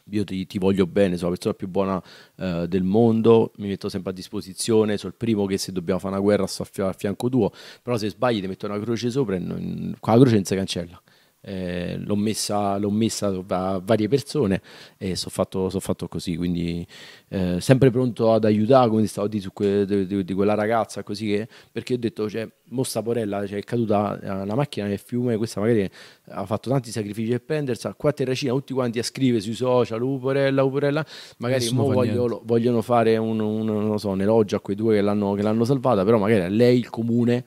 io ti, ti, voglio bene, sono la persona più buona eh, del mondo, mi metto sempre a disposizione, sono il primo che se dobbiamo fare una guerra sto a, fianco tuo, però se sbagli ti metto una croce sopra e non, la croce non si cancella eh, l'ho, messa, l'ho messa a varie persone e sono fatto, so fatto, così, quindi eh, sempre pronto ad aiutare, come stavo di, que, di, di, quella ragazza, così che, perché ho detto, cioè, mo sta porella cioè, è caduta eh, la macchina nel fiume, questa magari ha fatto tanti sacrifici per prendersi, qua a Terracina tutti quanti a scrivere sui social, uporella, uh, uh, porella, magari mo voglio, vogliono fare un, un, non so, un elogio a quei due che l'hanno, che l'hanno salvata, però magari a lei il comune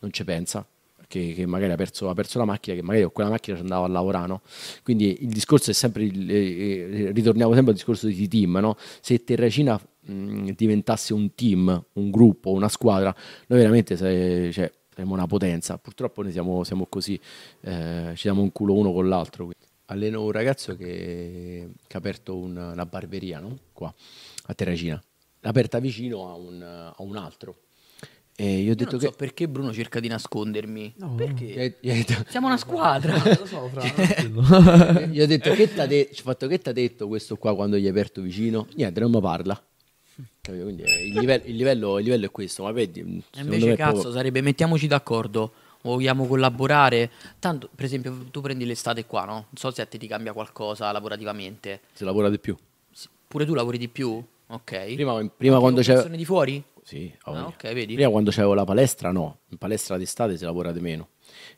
non ci pensa che, che magari ha perso, ha perso, la macchina, che magari con quella macchina ci andava a lavorare. No? Quindi il discorso è sempre, eh, eh, ritorniamo sempre al discorso di team, no? se Terracina mh, diventasse un team, un gruppo, una squadra, noi veramente cioè, saremmo una potenza, purtroppo noi siamo, siamo così, eh, ci diamo un culo uno con l'altro. Quindi. Alleno un ragazzo che, che ha aperto una, una barberia no? qua a Terracina, l'ha aperta vicino a un, a un altro e io ho detto io non so perché Bruno cerca di nascondermi. No, perché? Gli hai, gli Siamo una squadra. Lo so, fra, gli ho detto che t'ha de- fatto che ti ha detto questo qua quando gli hai aperto vicino. Niente, non mi parla. Quindi, eh, il, livello, il, livello, il, livello, è questo, ma vedi... Mm, invece cazzo proprio... sarebbe mettiamoci d'accordo, vogliamo collaborare. Tanto, per esempio, tu prendi l'estate qua, no? Non so se a te ti cambia qualcosa lavorativamente. Se lavora di più. Pure tu lavori di più? Ok. Prima, prima quando c'era... persone di fuori? Sì, ah, ok, vedi. Prima quando c'avevo la palestra no, in palestra d'estate si lavora di meno.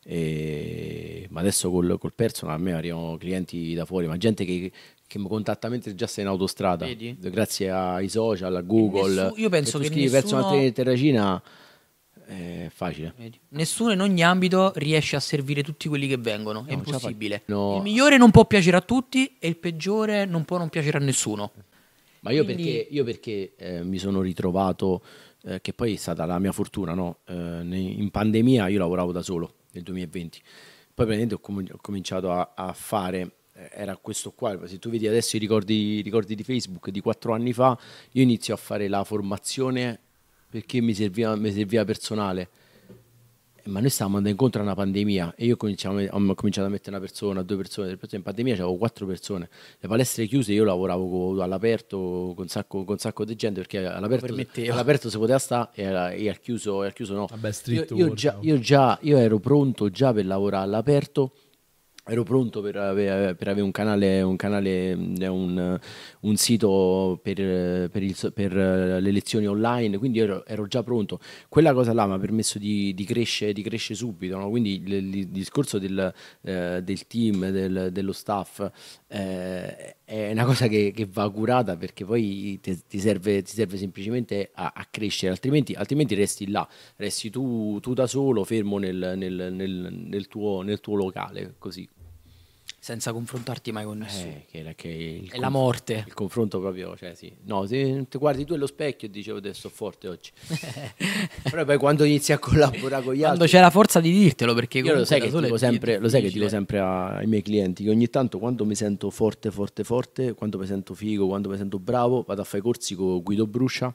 E... Ma adesso col, col personal a me arrivano clienti da fuori, ma gente che, che mi contatta mentre già sei in autostrada. Vedi? Grazie ai social, a Google. Nessu- io penso che, tu che nessuno... personal Terracina è facile. Vedi. Nessuno in ogni ambito riesce a servire tutti quelli che vengono, no, è impossibile. No. Il migliore non può piacere a tutti e il peggiore non può non piacere a nessuno. Ma io Quindi... perché, io perché eh, mi sono ritrovato, eh, che poi è stata la mia fortuna, no? eh, in pandemia io lavoravo da solo nel 2020, poi praticamente ho, com- ho cominciato a, a fare eh, era questo qua. Se tu vedi adesso i ricordi, ricordi, di Facebook di quattro anni fa, io inizio a fare la formazione perché mi serviva, mi serviva personale ma noi stavamo andando incontro a una pandemia e io ho cominciato a mettere una persona, due persone, tre persone, in pandemia c'avevo quattro persone, le palestre chiuse, io lavoravo all'aperto con sacco, con sacco di gente perché all'aperto, all'aperto si poteva stare e, al, chiuso, chiuso, no. Vabbè, io, io, già, io, già, io ero pronto già per lavorare all'aperto ero pronto per, avere, per avere un canale, un, canale, un, un sito per, per, il, per, eh, le lezioni online, quindi ero, ero, già pronto. Quella cosa là mi ha permesso di, di, crescere, di crescere, subito, no? quindi il, il discorso del, eh, del team, del, dello staff eh, è una cosa che, che, va curata perché poi ti, ti, serve, ti serve, semplicemente a, a crescere, altrimenti, altrimenti, resti là, resti tu, tu da solo, fermo nel, nel, nel tuo, nel tuo locale, così senza confrontarti mai con nessuno. Eh, che, che il, è conf- la morte. Il confronto proprio, cioè sì. No, se ti guardi tu allo specchio e dicevo adesso forte oggi. Però poi quando inizi a collaborare con gli quando altri... Quando c'è la forza di dirtelo, perché lo sai, che dico, sempre, lo sai che dico sempre ai miei clienti, che ogni tanto quando mi sento forte, forte, forte, quando mi sento figo, quando mi sento bravo, vado a fare i corsi con Guido Bruscia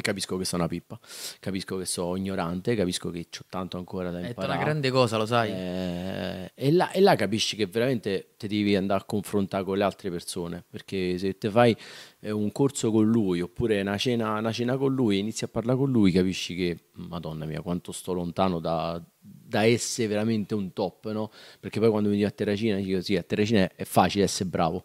Capisco che sono una pippa, capisco che sono ignorante, capisco che ho tanto ancora da imparare. È una grande cosa, lo sai. Eh, e, là, e, là, capisci che veramente ti devi andare a confrontare con le altre persone, perché se te fai eh, un corso con lui oppure una cena, una cena con lui, inizi a parlare con lui, capisci che, madonna mia, quanto sto lontano da, da essere veramente un top, no? Perché poi quando mi dico a Terracina, dico sì, a Terracina è facile essere bravo,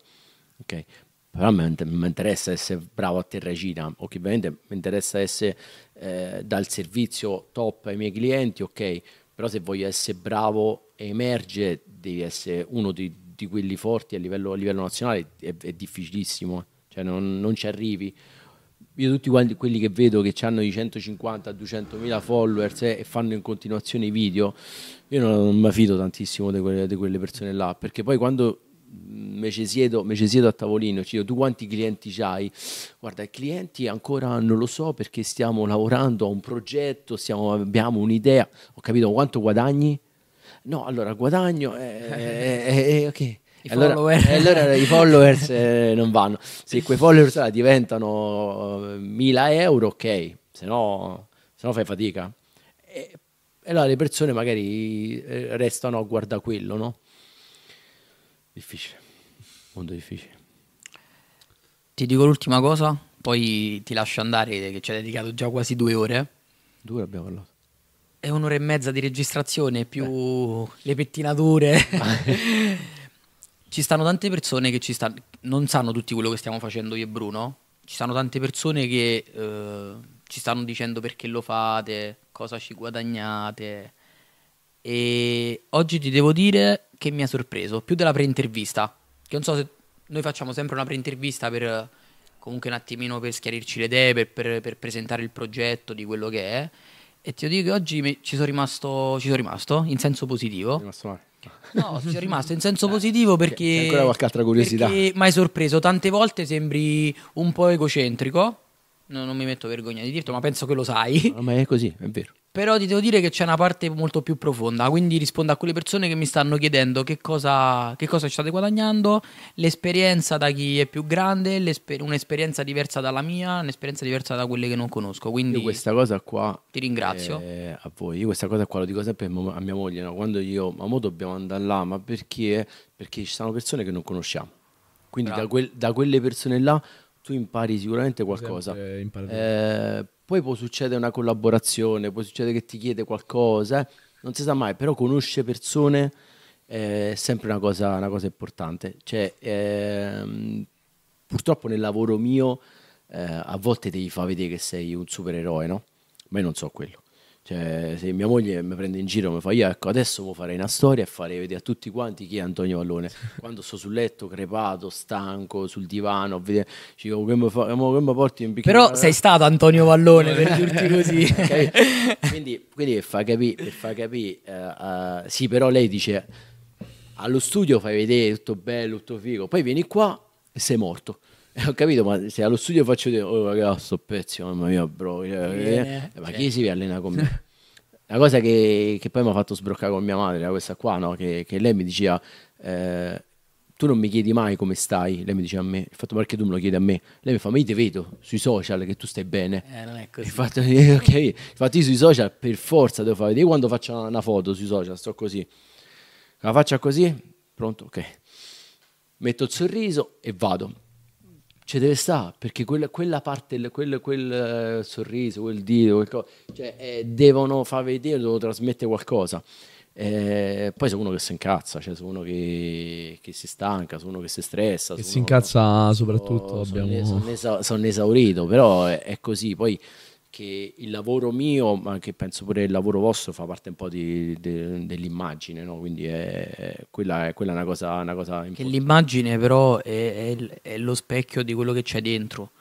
ok? però mi interessa essere bravo a terra gira, ovviamente mi interessa essere eh, dal servizio top ai miei clienti, ok, però se voglio essere bravo e emerge devi essere uno di, di quelli forti a livello, a livello nazionale, è, è, difficilissimo, cioè non, non ci arrivi. Io tutti quanti, quelli che vedo che hanno i 150-200 mila followers eh, e fanno in continuazione i video, io non, non mi fido tantissimo di quelle, di quelle persone là, perché poi quando me ci siedo, me ci siedo a tavolino, ci dico tu quanti clienti hai? Guarda, i clienti ancora non lo so perché stiamo lavorando a un progetto, stiamo, abbiamo un'idea, ho capito quanto guadagni? No, allora guadagno, eh, eh, eh, eh ok. I allora, allora, i followers eh, non vanno. Se quei followers ah, diventano uh, eh, 1000 euro, ok, se no, se no fai fatica. E, e allora le persone magari restano a guardare quello, no? Difficile, molto difficile. Ti dico l'ultima cosa, poi ti lascio andare che ci hai dedicato già quasi due ore. Due abbiamo parlato. È un'ora e mezza di registrazione eh. più Beh. le pettinature. ci stanno tante persone che ci stanno, non sanno tutti quello che stiamo facendo io e Bruno. Ci stanno tante persone che eh, ci stanno dicendo perché lo fate, cosa ci guadagnate. E oggi ti devo dire che mi ha sorpreso, più della pre-intervista, che non so se noi facciamo sempre una pre-intervista per comunque un attimino per schiarirci le idee, per, per, per presentare il progetto di quello che è. E ti dico che oggi mi, ci, sono rimasto, ci sono rimasto in senso positivo. Rimasto male. No, ci sono rimasto in senso eh, positivo perché. C'è ancora qualche altra curiosità. Perché mi hai sorpreso. Tante volte sembri un po' egocentrico no, non mi metto vergogna di dirtelo, ma penso che lo sai. Ma è così, è vero. Però ti devo dire che c'è una parte molto più profonda, quindi rispondo a quelle persone che mi stanno chiedendo che cosa, che cosa ci state guadagnando, l'esperienza da chi è più grande, un'esperienza diversa dalla mia, un'esperienza diversa da quelle che non conosco. Quindi io questa cosa qua... Ti ringrazio. Eh, a voi, io questa cosa qua lo dico sempre a mia moglie, no? quando io, ma mo dobbiamo andare là, ma perché? Perché ci sono persone che non conosciamo. Quindi da, quel, da, quelle persone là tu impari sicuramente qualcosa. Eh, poi può succedere una collaborazione, può succedere che ti chiede qualcosa, eh. non si sa mai, però conosce persone eh, è sempre una cosa, una cosa importante. Cioè, ehm, purtroppo nel lavoro mio eh, a volte devi far vedere che sei un supereroe, no? Ma io non so quello. Cioè, se mia moglie mi prende in giro, mi fa io ecco, adesso farei una storia e farei vedere a tutti quanti chi è Antonio Vallone. Quando sto sul letto, crepato, stanco, sul divano, vedere, dico, che mi, fa, che mi porti un bicchiere. Però sei stato Antonio Vallone per dirti così. quindi, quindi fa capire, fa capire uh, uh, eh, sì, però lei dice allo studio fai vedere tutto bello, tutto figo, poi vieni qua e sei morto. Eh, ho capito, ma se allo studio faccio dire, oh ragazzo, pezzi, mamma mia, bro, eh, eh, ma cioè. chi si allena con me? La cosa che, che poi mi ha fatto sbroccare con mia madre era questa qua, no? che, che, lei mi diceva, eh, tu non mi chiedi mai come stai, lei mi diceva a me, il fatto perché tu me lo chiedi a me, lei mi fa, ma io ti vedo sui social che tu stai bene. Eh, non è così. Infatti, eh, okay. Infatti io sui social per forza devo fare io quando faccio una, foto sui social sto così, la faccio così, pronto, ok, metto il sorriso e vado ci deve stare, perché quella, quella parte, quel, quel uh, sorriso, quel dito, quel co- cioè, eh, devono far vedere, devono trasmettere qualcosa. Eh, poi sono uno che si incazza, cioè uno che, che, si stanca, sono uno che si stressa. Che si incazza soprattutto. Sono abbiamo... son, son esaurito, però è, è così. Poi che il lavoro mio, ma che penso pure il lavoro vostro, fa parte un po' di, de, dell'immagine, no? quindi è, quella, è, quella è una cosa, una cosa importante. Che l'immagine però è, è, è lo specchio di quello che c'è dentro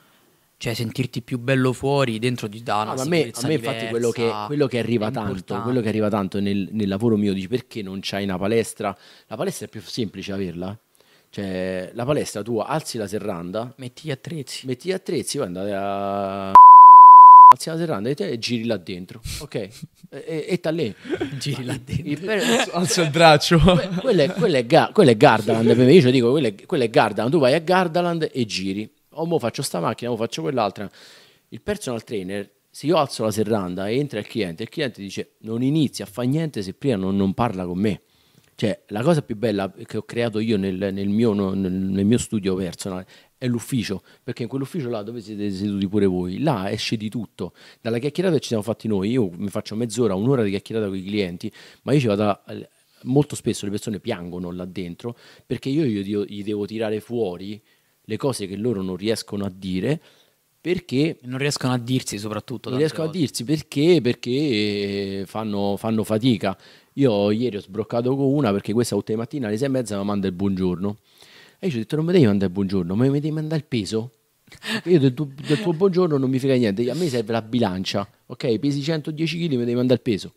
cioè sentirti più bello fuori dentro ti dà una ah, a me, a me infatti quello che, quello che arriva tanto quello che arriva tanto nel, nel, lavoro mio dici perché non c'hai una palestra la palestra è più semplice averla cioè la palestra tu alzi la serranda metti gli attrezzi metti gli attrezzi poi andate a Alzi la serranda di te e giri là dentro, ok? E, e, e ta lì. Giri là dentro. Alzo il braccio. Que, è, quella, è Ga- quella è Gardaland, per me. io dico, quella è, quella è Gardaland, tu vai a Gardaland e giri. O mo faccio sta macchina, o faccio quell'altra. Il personal trainer se io alzo la serranda e entra il cliente, il cliente dice non inizia a fare niente se prima non, non, parla con me. Cioè, la cosa più bella che ho creato io nel, nel, mio, nel, nel mio, studio personale è l'ufficio, perché in quell'ufficio là dove siete seduti pure voi, là esce di tutto. Dalla chiacchierata che ci siamo fatti noi, io mi faccio mezz'ora, un'ora di chiacchierata con i clienti, ma io ci vado a, molto spesso le persone piangono là dentro perché io gli devo tirare fuori le cose che loro non riescono a dire perché non riescono a dirsi soprattutto non riescono volte. a dirsi perché, perché eh, fanno, fanno, fatica io ieri ho sbroccato con una perché questa tutte le mattine alle sei e mezza mi manda il buongiorno. E io ci ho detto non mi devi mandare il buongiorno, ma mi devi mandare il peso. Io del tuo, del tuo buongiorno non mi frega niente, a me serve la bilancia, ok? Pesi 110 kg, mi devi mandare il peso.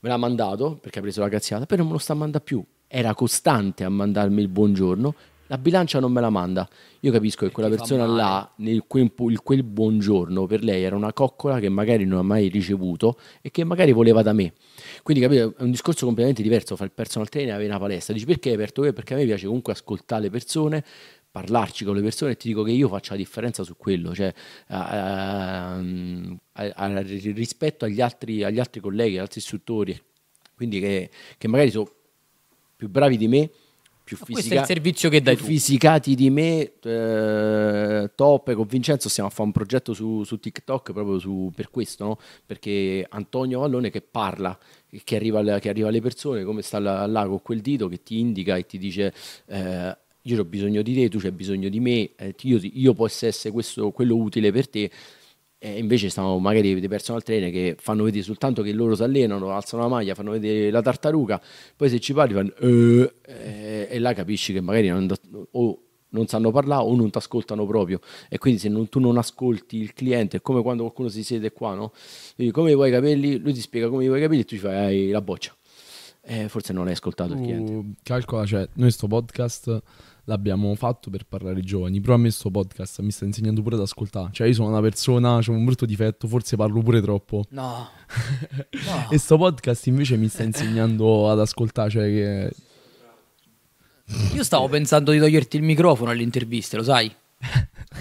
Me l'ha mandato perché ha preso la cazziata, però non me lo sta a mandare più. Era costante a mandarmi il buongiorno la bilancia non me la manda. Io capisco che quella persona là, nel, quel, quel buongiorno, per lei era una coccola che magari non ha mai ricevuto e che magari voleva da me. Quindi capito, è un discorso completamente diverso fra il personal trainer e una palestra. Dici perché hai aperto te? Perché a me piace comunque ascoltare le persone, parlarci con le persone e ti dico che io faccio la differenza su quello, cioè uh, rispetto agli altri, agli altri, colleghi, agli altri istruttori, quindi che, che magari sono più bravi di me più, fisica- più fisicati di me, eh, top, con Vincenzo stiamo a fare un progetto su, su TikTok proprio su, per questo, no? perché Antonio Vallone che parla, che arriva, che arriva, alle persone, come sta là, là con quel dito, che ti indica e ti dice... Eh, io ho bisogno di te, tu c'hai bisogno di me, eh, io, io posso essere questo, quello utile per te e invece stanno magari dei personal trainer che fanno vedere soltanto che loro si allenano, alzano la maglia, fanno vedere la tartaruga, poi se ci parli fanno eh, eh, e là capisci che magari non, o non sanno parlare o non ti ascoltano proprio e quindi se non, tu non ascolti il cliente è come quando qualcuno si siede qua, no? Dici, come vuoi i capelli, lui ti spiega come vuoi i capelli e tu ci fai eh, la boccia. Eh, forse non hai ascoltato il uh, cliente. calcola, cioè, noi sto podcast l'abbiamo fatto per parlare ai giovani, però a me sto podcast mi sta insegnando pure ad ascoltare, cioè io sono una persona, ho un brutto difetto, forse parlo pure troppo. No. no. e sto podcast invece mi sta insegnando ad ascoltare, cioè che... Io stavo pensando di toglierti il microfono alle interviste, lo sai?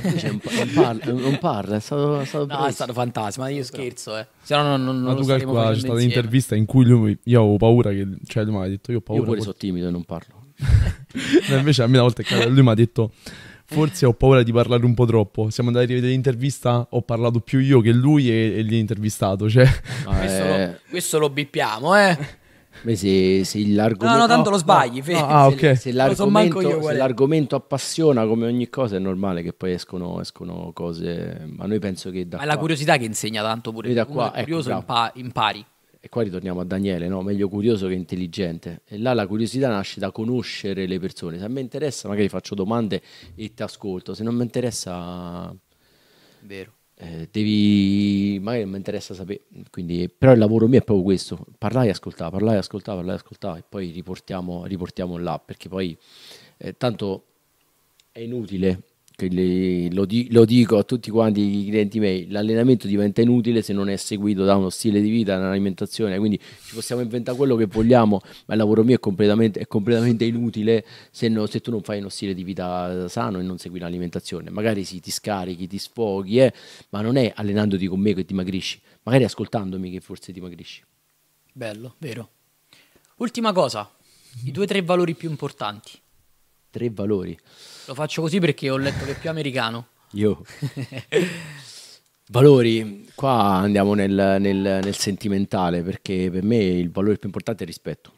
non, parla, non, parla, è stato, è stato, no, è stato fantasma. Io scherzo, eh. Se no, non, non, non Ma tu calcola, c'è stata un'intervista in cui lui, io avevo paura che, cioè, lui mi ha detto: Io ho paura. Io pure sono timido e non parlo no, invece a me una volta è capitato, lui mi ha detto forse ho paura di parlare un po' troppo. Siamo andati a rivedere l'intervista, ho parlato più io che lui e, e gli ho intervistato. Cioè. questo, eh. lo, questo, lo, bippiamo, eh. Beh, se, se No, no, tanto lo sbagli. No. Ah, se, okay. se, l'argomento, so se l'argomento appassiona come ogni cosa, è normale che poi escono, escono cose. Ma noi penso che da... Ma qua... la curiosità che insegna tanto pure. da qua, curioso ecco, impari e qua ritorniamo a Daniele, no? meglio curioso che intelligente. E là la curiosità nasce da conoscere le persone. Se a me interessa, magari faccio domande e ti ascolto. Se non mi interessa, vero. Eh, devi, magari non mi interessa sapere. Quindi, però il lavoro mio è proprio questo: parlare e ascoltare, parlare e ascoltare, parlare e ascoltare, e poi riportiamo, riportiamo là perché poi eh, tanto è inutile quindi lo, di, lo, dico a tutti quanti i clienti miei, l'allenamento diventa inutile se non è seguito da uno stile di vita, da un'alimentazione, quindi ci possiamo inventare quello che vogliamo, ma il lavoro mio è completamente, è completamente inutile se, no, se, tu non fai uno stile di vita sano e non segui l'alimentazione. Magari sì, ti scarichi, ti sfoghi, eh, ma non è allenandoti con me che dimagrisci, magari ascoltandomi che forse dimagrisci. Bello, vero. Ultima cosa, i due o tre valori più importanti tre valori. Lo faccio così perché ho letto che è più americano. Io. valori, qua andiamo nel, nel, nel, sentimentale perché per me il valore più importante è il rispetto.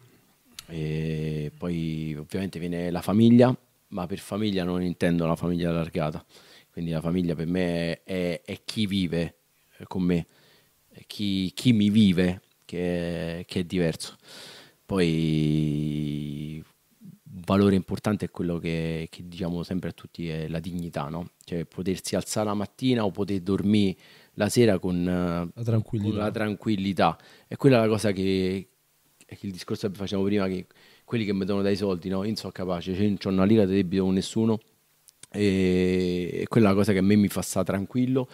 E poi ovviamente viene la famiglia, ma per famiglia non intendo la famiglia allargata. Quindi la famiglia per me è, è chi vive con me, chi, chi mi vive, che è, che è diverso. Poi valore importante è quello che, che diciamo sempre a tutti, è la dignità, no? Cioè potersi alzare la mattina o poter dormire la sera con eh, la tranquillità. Con la tranquillità. E quella è la cosa che, che il discorso che facevamo prima, che quelli che mi danno dai soldi, no? Io non sono capace, cioè non ho una lira di debito con nessuno e quella è la cosa che a me mi fa stare tranquillo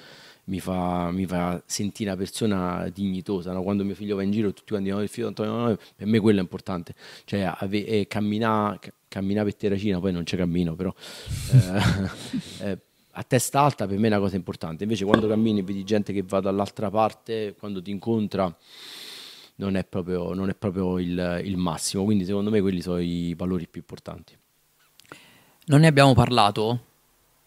mi fa, mi fa, sentire una persona dignitosa. No? Quando mio figlio va in giro, tutti quanti dicono il figlio di Antonio, no, per me quello è importante. Cioè, ave, camminare, eh, camminare per Terracina, poi non c'è cammino, però eh, eh, a testa alta per me è una cosa importante. Invece, quando cammini e vedi gente che va dall'altra parte, quando ti incontra. Non è proprio, non è proprio il, il massimo, quindi secondo me quelli sono i valori più importanti. Non ne abbiamo parlato,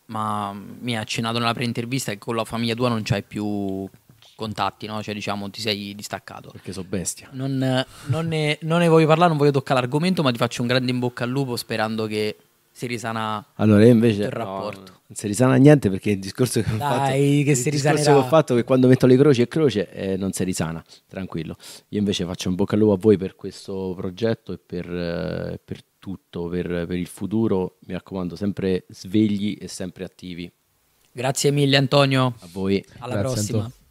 ma mm, mi hai accennato nella pre-intervista che con la famiglia tua non c'hai più contatti, no? Cioè, diciamo, ti sei distaccato. Perché so bestia. Non, non, ne, non ne voglio parlare, non voglio toccare l'argomento, ma ti faccio un grande in bocca al lupo sperando che si risana allora, invece, il rapporto. No, non si risana niente perché il discorso che Dai, ho fatto, che il discorso che ho fatto che quando metto le croci e croce eh, non si risana, tranquillo. Io invece faccio un bocca al lupo a voi per questo progetto e per, eh, per tutto per, per il futuro. Mi raccomando, sempre svegli e sempre attivi. Grazie mille Antonio. A voi. Alla Grazie, prossima. Antonio.